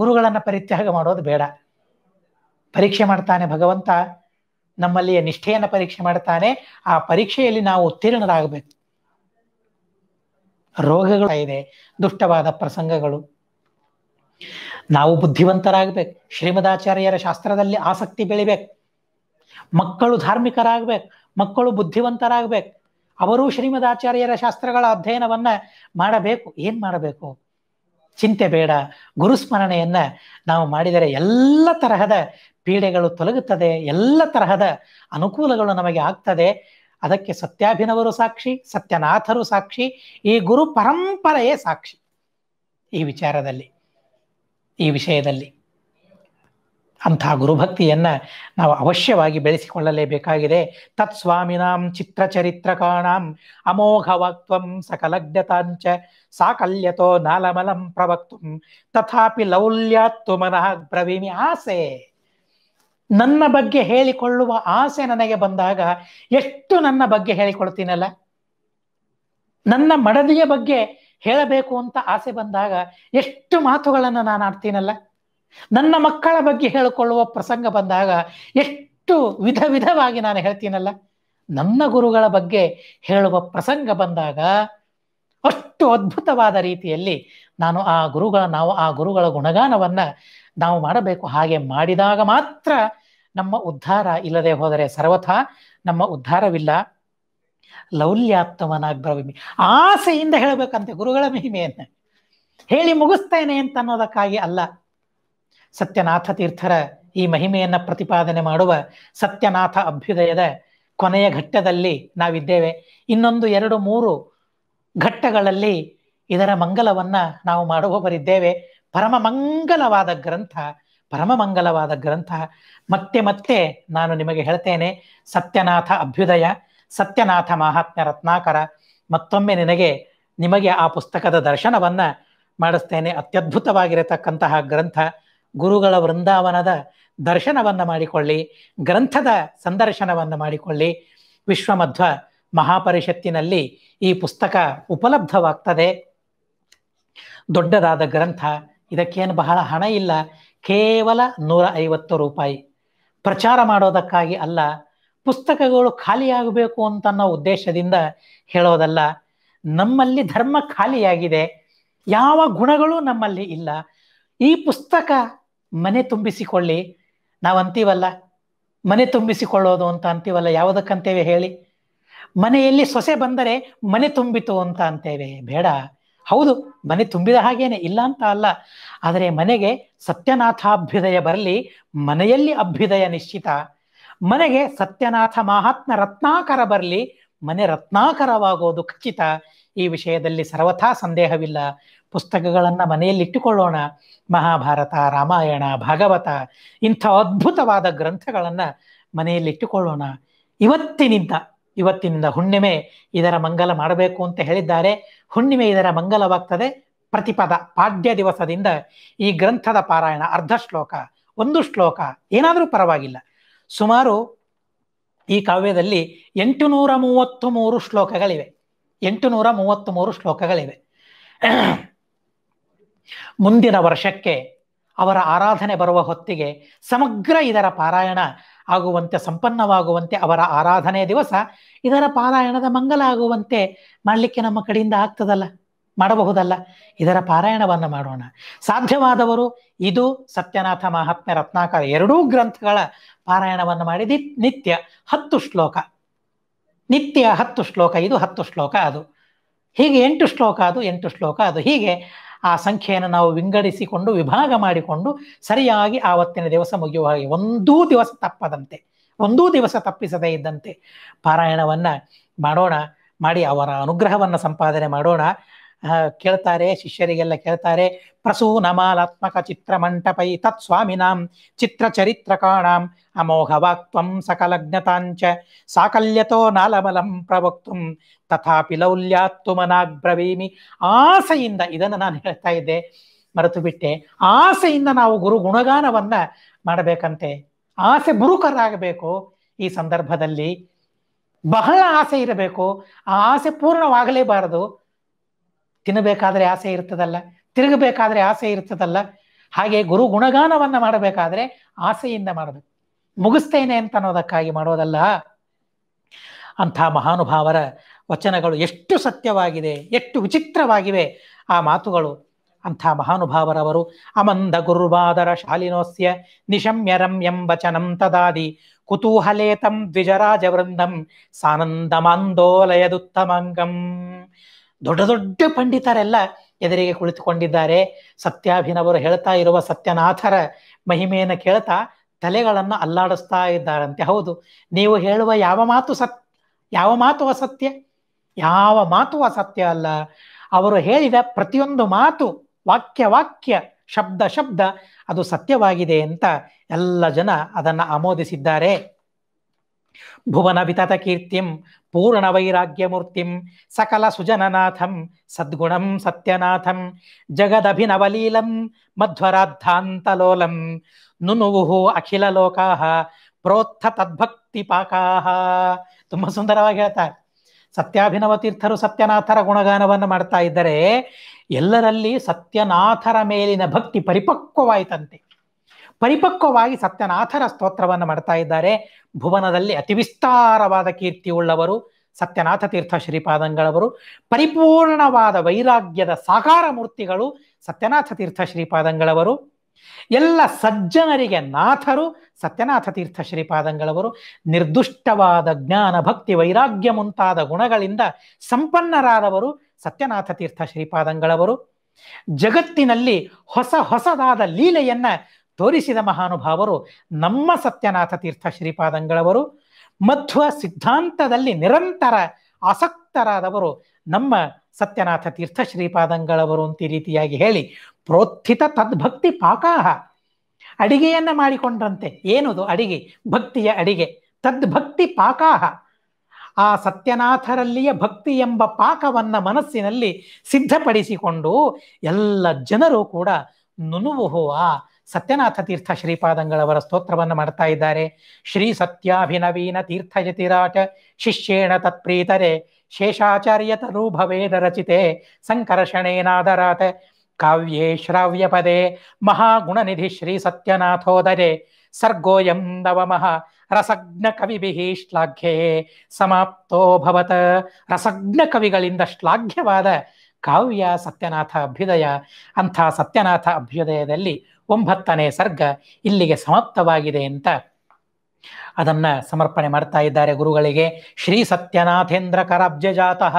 ಗುರುಗಳನ್ನು ಪರಿತ್ಯಾಗ ಮಾಡೋದು ಬೇಡ ಪರೀಕ್ಷೆ ಮಾಡ್ತಾನೆ ಭಗವಂತ ನಮ್ಮಲ್ಲಿಯ ನಿಷ್ಠೆಯನ್ನು ಪರೀಕ್ಷೆ ಮಾಡ್ತಾನೆ ಆ ಪರೀಕ್ಷೆಯಲ್ಲಿ ನಾವು ಉತ್ತೀರ್ಣರಾಗಬೇಕು ರೋಗಗಳು ಇದೆ ದುಷ್ಟವಾದ ಪ್ರಸಂಗಗಳು ನಾವು ಬುದ್ಧಿವಂತರಾಗಬೇಕು ಶ್ರೀಮದಾಚಾರ್ಯರ ಶಾಸ್ತ್ರದಲ್ಲಿ ಆಸಕ್ತಿ ಬೆಳಿಬೇಕು ಮಕ್ಕಳು ಧಾರ್ಮಿಕರಾಗಬೇಕು ಮಕ್ಕಳು ಬುದ್ಧಿವಂತರಾಗಬೇಕು ಅವರು ಶ್ರೀಮದಾಚಾರ್ಯರ ಶಾಸ್ತ್ರಗಳ ಅಧ್ಯಯನವನ್ನ ಮಾಡಬೇಕು ಏನು ಮಾಡಬೇಕು ಚಿಂತೆ ಬೇಡ ಗುರುಸ್ಮರಣೆಯನ್ನ ನಾವು ಮಾಡಿದರೆ ಎಲ್ಲ ತರಹದ ಪೀಡೆಗಳು ತೊಲಗುತ್ತದೆ ಎಲ್ಲ ತರಹದ ಅನುಕೂಲಗಳು ನಮಗೆ ಆಗ್ತದೆ ಅದಕ್ಕೆ ಸತ್ಯಾಭಿನವರು ಸಾಕ್ಷಿ ಸತ್ಯನಾಥರು ಸಾಕ್ಷಿ ಈ ಗುರು ಪರಂಪರೆಯೇ ಸಾಕ್ಷಿ ಈ ವಿಚಾರದಲ್ಲಿ ಈ ವಿಷಯದಲ್ಲಿ ಅಂಥ ಗುರುಭಕ್ತಿಯನ್ನು ನಾವು ಅವಶ್ಯವಾಗಿ ಬೆಳೆಸಿಕೊಳ್ಳಲೇಬೇಕಾಗಿದೆ ತತ್ಸ್ವಾಮಿನಾಂ ಚಿತ್ರಚರಿತ್ರಕಾಣಾಂ ಅಮೋಘವಾಕ್ವಂ ಸಕಲಜ್ಞತಾಂಚ ಸಾಕಲ್ಯತೋ ನಾಲಮಲಂ ಪ್ರವಕ್ತು ತಥಾಪಿ ಲೌಲ್ಯಾತ್ತು ಮನಃ ಬ್ರವೀಮಿ ಆಸೆ ನನ್ನ ಬಗ್ಗೆ ಹೇಳಿಕೊಳ್ಳುವ ಆಸೆ ನನಗೆ ಬಂದಾಗ ಎಷ್ಟು ನನ್ನ ಬಗ್ಗೆ ಹೇಳಿಕೊಳ್ತೀನಲ್ಲ ನನ್ನ ಮಡದಿಯ ಬಗ್ಗೆ ಹೇಳಬೇಕು ಅಂತ ಆಸೆ ಬಂದಾಗ ಎಷ್ಟು ಮಾತುಗಳನ್ನು ನಾನು ಆಡ್ತೀನಲ್ಲ ನನ್ನ ಮಕ್ಕಳ ಬಗ್ಗೆ ಹೇಳಿಕೊಳ್ಳುವ ಪ್ರಸಂಗ ಬಂದಾಗ ಎಷ್ಟು ವಿಧ ವಿಧವಾಗಿ ನಾನು ಹೇಳ್ತೀನಲ್ಲ ನನ್ನ ಗುರುಗಳ ಬಗ್ಗೆ ಹೇಳುವ ಪ್ರಸಂಗ ಬಂದಾಗ ಅಷ್ಟು ಅದ್ಭುತವಾದ ರೀತಿಯಲ್ಲಿ ನಾನು ಆ ಗುರುಗಳ ನಾವು ಆ ಗುರುಗಳ ಗುಣಗಾನವನ್ನ ನಾವು ಮಾಡಬೇಕು ಹಾಗೆ ಮಾಡಿದಾಗ ಮಾತ್ರ ನಮ್ಮ ಉದ್ಧಾರ ಇಲ್ಲದೆ ಹೋದರೆ ಸರ್ವಥ ನಮ್ಮ ಉದ್ಧಾರವಿಲ್ಲ ಲೌಲ್ಯಾಪ್ತವನಾಗಿ ಬರಬೇಕು ಆಸೆಯಿಂದ ಹೇಳಬೇಕಂತೆ ಗುರುಗಳ ಮಹಿಮೆಯನ್ನು ಹೇಳಿ ಮುಗಿಸ್ತೇನೆ ಅಂತ ಅನ್ನೋದಕ್ಕಾಗಿ ಅಲ್ಲ ಸತ್ಯನಾಥ ತೀರ್ಥರ ಈ ಮಹಿಮೆಯನ್ನು ಪ್ರತಿಪಾದನೆ ಮಾಡುವ ಸತ್ಯನಾಥ ಅಭ್ಯುದಯದ ಕೊನೆಯ ಘಟ್ಟದಲ್ಲಿ ನಾವಿದ್ದೇವೆ ಇನ್ನೊಂದು ಎರಡು ಮೂರು ಘಟ್ಟಗಳಲ್ಲಿ ಇದರ ಮಂಗಲವನ್ನು ನಾವು ಮಾಡುವವರಿದ್ದೇವೆ ಪರಮ ಮಂಗಲವಾದ ಗ್ರಂಥ ಪರಮ ಮಂಗಲವಾದ ಗ್ರಂಥ ಮತ್ತೆ ಮತ್ತೆ ನಾನು ನಿಮಗೆ ಹೇಳ್ತೇನೆ ಸತ್ಯನಾಥ ಅಭ್ಯುದಯ ಸತ್ಯನಾಥ ಮಹಾತ್ಮ್ಯ ರತ್ನಾಕರ ಮತ್ತೊಮ್ಮೆ ನಿನಗೆ ನಿಮಗೆ ಆ ಪುಸ್ತಕದ ದರ್ಶನವನ್ನ ಮಾಡಿಸ್ತೇನೆ ಅತ್ಯದ್ಭುತವಾಗಿರತಕ್ಕಂತಹ ಗ್ರಂಥ ಗುರುಗಳ ವೃಂದಾವನದ ದರ್ಶನವನ್ನು ಮಾಡಿಕೊಳ್ಳಿ ಗ್ರಂಥದ ಸಂದರ್ಶನವನ್ನು ಮಾಡಿಕೊಳ್ಳಿ ವಿಶ್ವಮಧ್ವ ಮಹಾಪರಿಷತ್ತಿನಲ್ಲಿ ಈ ಪುಸ್ತಕ ಉಪಲಬ್ಧವಾಗ್ತದೆ ದೊಡ್ಡದಾದ ಗ್ರಂಥ ಇದಕ್ಕೇನು ಬಹಳ ಹಣ ಇಲ್ಲ ಕೇವಲ ನೂರ ಐವತ್ತು ರೂಪಾಯಿ ಪ್ರಚಾರ ಮಾಡೋದಕ್ಕಾಗಿ ಅಲ್ಲ ಪುಸ್ತಕಗಳು ಖಾಲಿಯಾಗಬೇಕು ಅಂತ ಅನ್ನೋ ಉದ್ದೇಶದಿಂದ ಹೇಳೋದಲ್ಲ ನಮ್ಮಲ್ಲಿ ಧರ್ಮ ಖಾಲಿಯಾಗಿದೆ ಯಾವ ಗುಣಗಳು ನಮ್ಮಲ್ಲಿ ಇಲ್ಲ ಈ ಪುಸ್ತಕ ಮನೆ ತುಂಬಿಸಿಕೊಳ್ಳಿ ನಾವು ಅಂತೀವಲ್ಲ ಮನೆ ತುಂಬಿಸಿಕೊಳ್ಳೋದು ಅಂತ ಅಂತೀವಲ್ಲ ಯಾವುದಕ್ಕಂತೇವೆ ಹೇಳಿ ಮನೆಯಲ್ಲಿ ಸೊಸೆ ಬಂದರೆ ಮನೆ ತುಂಬಿತು ಅಂತ ಅಂತೇವೆ ಬೇಡ ಹೌದು ಮನೆ ತುಂಬಿದ ಹಾಗೇನೆ ಇಲ್ಲ ಅಂತ ಅಲ್ಲ ಆದರೆ ಮನೆಗೆ ಸತ್ಯನಾಥಾಭ್ಯುದಯ ಬರಲಿ ಮನೆಯಲ್ಲಿ ಅಭ್ಯುದಯ ನಿಶ್ಚಿತ ಮನೆಗೆ ಸತ್ಯನಾಥ ಮಹಾತ್ಮ ರತ್ನಾಕರ ಬರಲಿ ಮನೆ ರತ್ನಾಕರವಾಗೋದು ಖಚಿತ ಈ ವಿಷಯದಲ್ಲಿ ಸರ್ವಥಾ ಸಂದೇಹವಿಲ್ಲ ಪುಸ್ತಕಗಳನ್ನು ಮನೆಯಲ್ಲಿಟ್ಟುಕೊಳ್ಳೋಣ ಮಹಾಭಾರತ ರಾಮಾಯಣ ಭಾಗವತ ಇಂಥ ಅದ್ಭುತವಾದ ಗ್ರಂಥಗಳನ್ನು ಮನೆಯಲ್ಲಿಟ್ಟುಕೊಳ್ಳೋಣ ಇವತ್ತಿನಿಂದ ಇವತ್ತಿನಿಂದ ಹುಣ್ಣಿಮೆ ಇದರ ಮಂಗಲ ಮಾಡಬೇಕು ಅಂತ ಹೇಳಿದ್ದಾರೆ ಹುಣ್ಣಿಮೆ ಇದರ ಮಂಗಲವಾಗ್ತದೆ ಪ್ರತಿಪದ ಪಾಡ್ಯ ದಿವಸದಿಂದ ಈ ಗ್ರಂಥದ ಪಾರಾಯಣ ಅರ್ಧ ಶ್ಲೋಕ ಒಂದು ಶ್ಲೋಕ ಏನಾದರೂ ಪರವಾಗಿಲ್ಲ ಸುಮಾರು ಈ ಕಾವ್ಯದಲ್ಲಿ ಎಂಟು ನೂರ ಮೂವತ್ತ್ ಮೂರು ಶ್ಲೋಕಗಳಿವೆ ಎಂಟು ನೂರ ಮೂವತ್ತ್ ಮೂರು ಶ್ಲೋಕಗಳಿವೆ ಮುಂದಿನ ವರ್ಷಕ್ಕೆ ಅವರ ಆರಾಧನೆ ಬರುವ ಹೊತ್ತಿಗೆ ಸಮಗ್ರ ಇದರ ಪಾರಾಯಣ ಆಗುವಂತೆ ಸಂಪನ್ನವಾಗುವಂತೆ ಅವರ ಆರಾಧನೆ ದಿವಸ ಇದರ ಪಾರಾಯಣದ ಮಂಗಲ ಆಗುವಂತೆ ಮಾಡಲಿಕ್ಕೆ ನಮ್ಮ ಕಡೆಯಿಂದ ಆಗ್ತದಲ್ಲ ಮಾಡಬಹುದಲ್ಲ ಇದರ ಪಾರಾಯಣವನ್ನು ಮಾಡೋಣ ಸಾಧ್ಯವಾದವರು ಇದು ಸತ್ಯನಾಥ ಮಹಾತ್ಮ್ಯ ರತ್ನಾಕರ ಎರಡೂ ಗ್ರಂಥಗಳ ಪಾರಾಯಣವನ್ನು ಮಾಡಿ ನಿತ್ಯ ಹತ್ತು ಶ್ಲೋಕ ನಿತ್ಯ ಹತ್ತು ಶ್ಲೋಕ ಇದು ಹತ್ತು ಶ್ಲೋಕ ಅದು ಹೀಗೆ ಎಂಟು ಶ್ಲೋಕ ಅದು ಎಂಟು ಶ್ಲೋಕ ಅದು ಹೀಗೆ ಆ ಸಂಖ್ಯೆಯನ್ನು ನಾವು ವಿಂಗಡಿಸಿಕೊಂಡು ವಿಭಾಗ ಮಾಡಿಕೊಂಡು ಸರಿಯಾಗಿ ಆವತ್ತಿನ ದಿವಸ ಮುಗಿಯುವ ಹಾಗೆ ಒಂದೂ ದಿವಸ ತಪ್ಪದಂತೆ ಒಂದೂ ದಿವಸ ತಪ್ಪಿಸದೇ ಇದ್ದಂತೆ ಪಾರಾಯಣವನ್ನು ಮಾಡೋಣ ಮಾಡಿ ಅವರ ಅನುಗ್ರಹವನ್ನು ಸಂಪಾದನೆ ಮಾಡೋಣ ಕೇಳ್ತಾರೆ ಶಿಷ್ಯರಿಗೆಲ್ಲ ಕೇಳ್ತಾರೆ ಪ್ರಸೂನಮಾಲಾತ್ಮಕ ಚಿತ್ರ ಮಂಟಪೈ ತತ್ ಸ್ವಾಮಿನಾಂ ಚಿತ್ರ ಚರಿತ್ರಕಾಣಾಂ ಅಮೋಘವಾಕ್ವಂ ಸಕಲಜ್ಞತಾಂಚ ಸಾಕಲ್ಯತೋ ನಾಲಮಲಂ ಪ್ರವಕ್ತು ತಥಾಪಿ ಲೌಲ್ಯಾತ್ತು ಮನಾಗ್ರವೀಮಿ ಆಸೆಯಿಂದ ಇದನ್ನು ನಾನು ಹೇಳ್ತಾ ಇದ್ದೆ ಮರೆತು ಬಿಟ್ಟೆ ಆಸೆಯಿಂದ ನಾವು ಗುರು ಗುಣಗಾನವನ್ನ ಮಾಡಬೇಕಂತೆ ಆಸೆ ಬುರುಕರಾಗಬೇಕು ಈ ಸಂದರ್ಭದಲ್ಲಿ ಬಹಳ ಆಸೆ ಇರಬೇಕು ಆ ಆಸೆ ಪೂರ್ಣವಾಗಲೇಬಾರದು ತಿನ್ನಬೇಕಾದ್ರೆ ಆಸೆ ಇರ್ತದಲ್ಲ ತಿರುಗಬೇಕಾದ್ರೆ ಆಸೆ ಇರ್ತದಲ್ಲ ಹಾಗೆ ಗುರು ಗುಣಗಾನವನ್ನು ಮಾಡಬೇಕಾದ್ರೆ ಆಸೆಯಿಂದ ಮಾಡಬೇಕು ಮುಗಿಸ್ತೇನೆ ಅಂತ ಅನ್ನೋದಕ್ಕಾಗಿ ಮಾಡೋದಲ್ಲ ಅಂಥ ಮಹಾನುಭಾವರ ವಚನಗಳು ಎಷ್ಟು ಸತ್ಯವಾಗಿದೆ ಎಷ್ಟು ವಿಚಿತ್ರವಾಗಿವೆ ಆ ಮಾತುಗಳು ಅಂಥ ಮಹಾನುಭಾವರವರು ಅಮಂದ ಗುರುಬಾದರ ಶಾಲಿನೋಸ್ಯ ನಿಶಮ್ಯರಂ ವಚನಂ ತದಾದಿ ಕುತೂಹಲೇತಂ ದ್ವಿಜರಾಜವೃಂದಂ ಸಾನಂದಮಾಂದೋಲಯದುತ್ತಮಂಗಂ ದೊಡ್ಡ ದೊಡ್ಡ ಪಂಡಿತರೆಲ್ಲ ಎದುರಿಗೆ ಕುಳಿತುಕೊಂಡಿದ್ದಾರೆ ಸತ್ಯಾಭಿನವರು ಹೇಳ್ತಾ ಇರುವ ಸತ್ಯನಾಥರ ಮಹಿಮೆಯನ್ನು ಕೇಳ್ತಾ ತಲೆಗಳನ್ನು ಅಲ್ಲಾಡಿಸ್ತಾ ಇದ್ದಾರಂತೆ ಹೌದು ನೀವು ಹೇಳುವ ಯಾವ ಮಾತು ಸತ್ ಯಾವ ಮಾತು ಅಸತ್ಯ ಯಾವ ಮಾತು ಅಸತ್ಯ ಅಲ್ಲ ಅವರು ಹೇಳಿದ ಪ್ರತಿಯೊಂದು ಮಾತು ವಾಕ್ಯ ವಾಕ್ಯ ಶಬ್ದ ಶಬ್ದ ಅದು ಸತ್ಯವಾಗಿದೆ ಅಂತ ಎಲ್ಲ ಜನ ಅದನ್ನು ಆಮೋದಿಸಿದ್ದಾರೆ ಭುವನ ವಿತತ ಕೀರ್ತಿಂ ಪೂರ್ಣ ವೈರಾಗ್ಯಮೂರ್ತಿಂ ಸಕಲ ಸುಜನನಾಥಂ ಸದ್ಗುಣಂ ಸತ್ಯನಾಥಂ ಜಗದಭಿನವಲೀಲಂ ಮಧ್ವರಾಧಾಂತಲೋಲಂ ನುನುವುಹು ಅಖಿಲ ಲೋಕಾಹ ಪ್ರೋತ್ಥ ತದ್ಭಕ್ತಿ ಪಾಕಾಹ ತುಂಬಾ ಸುಂದರವಾಗಿ ಹೇಳ್ತಾರೆ ಸತ್ಯಾಭಿನವ ತೀರ್ಥರು ಸತ್ಯನಾಥರ ಗುಣಗಾನವನ್ನು ಮಾಡ್ತಾ ಇದ್ದರೆ ಎಲ್ಲರಲ್ಲಿ ಸತ್ಯನಾಥರ ಮೇಲಿನ ಭಕ್ತಿ ಪರಿಪಕ್ವವಾಯಿತಂತೆ ಪರಿಪಕ್ವವಾಗಿ ಸತ್ಯನಾಥರ ಸ್ತೋತ್ರವನ್ನು ಮಾಡ್ತಾ ಇದ್ದಾರೆ ಭುವನದಲ್ಲಿ ಅತಿ ವಿಸ್ತಾರವಾದ ಕೀರ್ತಿಯುಳ್ಳವರು ಸತ್ಯನಾಥ ತೀರ್ಥ ಶ್ರೀಪಾದಂಗಳವರು ಪರಿಪೂರ್ಣವಾದ ವೈರಾಗ್ಯದ ಸಾಕಾರ ಮೂರ್ತಿಗಳು ಸತ್ಯನಾಥ ತೀರ್ಥ ಶ್ರೀಪಾದಂಗಳವರು ಎಲ್ಲ ಸಜ್ಜನರಿಗೆ ನಾಥರು ಸತ್ಯನಾಥ ತೀರ್ಥ ಶ್ರೀಪಾದಂಗಳವರು ನಿರ್ದುಷ್ಟವಾದ ಜ್ಞಾನ ಭಕ್ತಿ ವೈರಾಗ್ಯ ಮುಂತಾದ ಗುಣಗಳಿಂದ ಸಂಪನ್ನರಾದವರು ಸತ್ಯನಾಥ ತೀರ್ಥ ಶ್ರೀಪಾದಂಗಳವರು ಜಗತ್ತಿನಲ್ಲಿ ಹೊಸ ಹೊಸದಾದ ಲೀಲೆಯನ್ನ ತೋರಿಸಿದ ಮಹಾನುಭಾವರು ನಮ್ಮ ಸತ್ಯನಾಥ ತೀರ್ಥ ಶ್ರೀಪಾದಂಗಳವರು ಮಧ್ವ ಸಿದ್ಧಾಂತದಲ್ಲಿ ನಿರಂತರ ಆಸಕ್ತರಾದವರು ನಮ್ಮ ಸತ್ಯನಾಥ ತೀರ್ಥ ಶ್ರೀಪಾದಂಗಳವರು ಅಂತ ಈ ರೀತಿಯಾಗಿ ಹೇಳಿ ಪ್ರೋತ್ಥಿತ ತದ್ಭಕ್ತಿ ಪಾಕಾಹ ಅಡಿಗೆಯನ್ನು ಮಾಡಿಕೊಂಡ್ರಂತೆ ಏನದು ಅಡಿಗೆ ಭಕ್ತಿಯ ಅಡಿಗೆ ತದ್ಭಕ್ತಿ ಪಾಕಾಹ ಆ ಸತ್ಯನಾಥರಲ್ಲಿಯ ಭಕ್ತಿ ಎಂಬ ಪಾಕವನ್ನು ಮನಸ್ಸಿನಲ್ಲಿ ಸಿದ್ಧಪಡಿಸಿಕೊಂಡು ಎಲ್ಲ ಜನರು ಕೂಡ ನುನುವುಹುವ ಸತ್ಯನಾಥ ತೀರ್ಥ ಶ್ರೀಪಾದಂಗಳವರ ಸ್ತೋತ್ರವನ್ನು ಮಾಡ್ತಾ ಇದ್ದಾರೆ ಶ್ರೀ ಸತ್ಯಾಭಿನವೀನ ತೀರ್ಥಯತಿರಾಚ ಶಿಷ್ಯೇಣ ತತ್ಪ್ರೀತರೆ ಶೇಷಾಚಾರ್ಯ ತರೂಭವೇದ ರಚಿತೆ ಸಂಕರ್ಷಣೇನಾದರಾತ ಕಾವ್ಯೇ ಶ್ರಾವ್ಯ ಪದೇ ಮಹಾಗುಣನಿಧಿ ಶ್ರೀ ಸತ್ಯನಾಥೋದರೆ ಸರ್ಗೋಯಂ ನವಮಃ ರಸಜ್ಞ ಕವಿಭಿಃ ಶ್ಲಾಘ್ಯೇ ಸಮಾಪ್ತೋ ಭವತ ರಸಜ್ಞ ಕವಿಗಳಿಂದ ಶ್ಲಾಘ್ಯವಾದ ಕಾವ್ಯ ಸತ್ಯನಾಥ ಅಭ್ಯುದಯ ಅಂಥ ಸತ್ಯನಾಥ ಅಭ್ಯುದಯದಲ್ಲಿ ಒಂಬತ್ತನೇ ಸರ್ಗ ಇಲ್ಲಿಗೆ ಸಮಾಪ್ತವಾಗಿದೆ ಅಂತ ಅದನ್ನ ಸಮರ್ಪಣೆ ಮಾಡ್ತಾ ಇದ್ದಾರೆ ಗುರುಗಳಿಗೆ ಶ್ರೀ ಸತ್ಯನಾಥೇಂದ್ರ ಕರಬ್ಜಜಾತಃ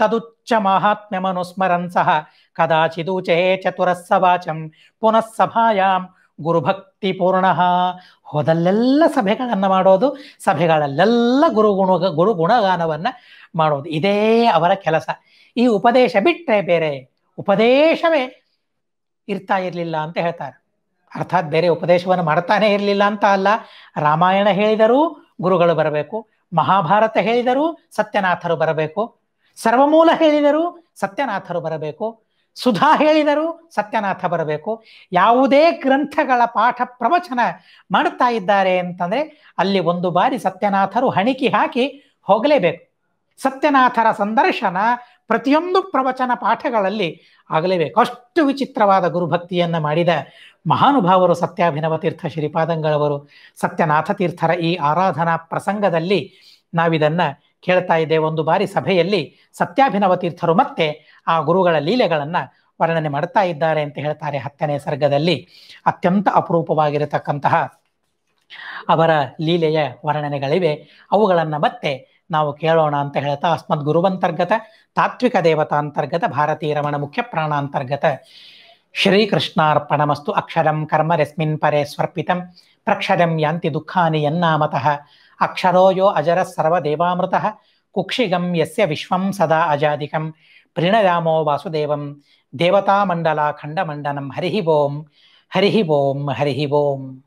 ತದುಚ್ಚ ತದುಚ್ಚ ಮನುಸ್ಮರನ್ ಸಹ ಕದಾಚಿದೂಚೇ ಚತುರಸ್ಸವಾಚಂ ಪುನಃ ಸಭಾಯಾಂ ಗುರುಭಕ್ತಿ ಪೂರ್ಣ ಹೋದಲ್ಲೆಲ್ಲ ಸಭೆಗಳನ್ನು ಮಾಡೋದು ಸಭೆಗಳಲ್ಲೆಲ್ಲ ಗುರುಗುಣ ಗುರುಗುಣಗಾನವನ್ನು ಮಾಡೋದು ಇದೇ ಅವರ ಕೆಲಸ ಈ ಉಪದೇಶ ಬಿಟ್ಟರೆ ಬೇರೆ ಉಪದೇಶವೇ ಇರ್ತಾ ಇರಲಿಲ್ಲ ಅಂತ ಹೇಳ್ತಾರೆ ಅರ್ಥಾತ್ ಬೇರೆ ಉಪದೇಶವನ್ನು ಮಾಡ್ತಾನೆ ಇರಲಿಲ್ಲ ಅಂತ ಅಲ್ಲ ರಾಮಾಯಣ ಹೇಳಿದರೂ ಗುರುಗಳು ಬರಬೇಕು ಮಹಾಭಾರತ ಹೇಳಿದರೂ ಸತ್ಯನಾಥರು ಬರಬೇಕು ಸರ್ವಮೂಲ ಹೇಳಿದರೂ ಸತ್ಯನಾಥರು ಬರಬೇಕು ಸುಧಾ ಹೇಳಿದರೂ ಸತ್ಯನಾಥ ಬರಬೇಕು ಯಾವುದೇ ಗ್ರಂಥಗಳ ಪಾಠ ಪ್ರವಚನ ಮಾಡ್ತಾ ಇದ್ದಾರೆ ಅಂತಂದ್ರೆ ಅಲ್ಲಿ ಒಂದು ಬಾರಿ ಸತ್ಯನಾಥರು ಹಣಿಕೆ ಹಾಕಿ ಹೋಗಲೇಬೇಕು ಸತ್ಯನಾಥರ ಸಂದರ್ಶನ ಪ್ರತಿಯೊಂದು ಪ್ರವಚನ ಪಾಠಗಳಲ್ಲಿ ಆಗಲೇಬೇಕು ಅಷ್ಟು ವಿಚಿತ್ರವಾದ ಗುರುಭಕ್ತಿಯನ್ನು ಮಾಡಿದ ಮಹಾನುಭಾವರು ಸತ್ಯಾಭಿನವ ತೀರ್ಥ ಶ್ರೀಪಾದಂಗಳವರು ಸತ್ಯನಾಥ ತೀರ್ಥರ ಈ ಆರಾಧನಾ ಪ್ರಸಂಗದಲ್ಲಿ ನಾವಿದನ್ನು ಕೇಳ್ತಾ ಇದೆ ಒಂದು ಬಾರಿ ಸಭೆಯಲ್ಲಿ ಸತ್ಯಾಭಿನವ ತೀರ್ಥರು ಮತ್ತೆ ಆ ಗುರುಗಳ ಲೀಲೆಗಳನ್ನು ವರ್ಣನೆ ಮಾಡ್ತಾ ಇದ್ದಾರೆ ಅಂತ ಹೇಳ್ತಾರೆ ಹತ್ತನೇ ಸರ್ಗದಲ್ಲಿ ಅತ್ಯಂತ ಅಪರೂಪವಾಗಿರತಕ್ಕಂತಹ ಅವರ ಲೀಲೆಯ ವರ್ಣನೆಗಳಿವೆ ಅವುಗಳನ್ನು ಮತ್ತೆ ನಾವು ಕೇಳೋಣ ಅಂತ ಹೇಳ್ತಾ ಅಸ್ಮದ್ ಗುರುವಂತರ್ಗತ ತಾತ್ವಿಕ ದೇವತಾಂತರ್ಗತ ಭಾರತೀ ರಮಣ ಮುಖ್ಯ ಪ್ರಾಣಾಂತರ್ಗತ ಶ್ರೀಕೃಷ್ಣಾರ್ಪಣಮಸ್ತು ಅಕ್ಷರಂ ಕರ್ಮ ರಸ್ಮಿನ್ ಪರೆ ಸ್ವರ್ಪಿತಂ ಪ್ರಕ್ಷರಂ ಯಾಂತಿ ದುಃಖಾನಿ ಯನ್ನಾಮತಃ ಅಕ್ಷರೋ ಯೋ ಅಜರ ಸರ್ವದೇವಾಮೃತಃ ಕುಕ್ಷಿಗಂ ಯಸ್ಯ ವಿಶ್ವಂ ಸದಾ ಅಜಾದಿಕಂ ಪ್ರಿಣಯಾಮೋ ವಾಸುದೇವಂ ದೇವತಾಮಂಡಲ ಖಂಡಮಂಡನಂ ಹರಿಹಿ ಓಂ ಹರಿಹಿ ಓಂ ಹರಿಹಿ ಓಂ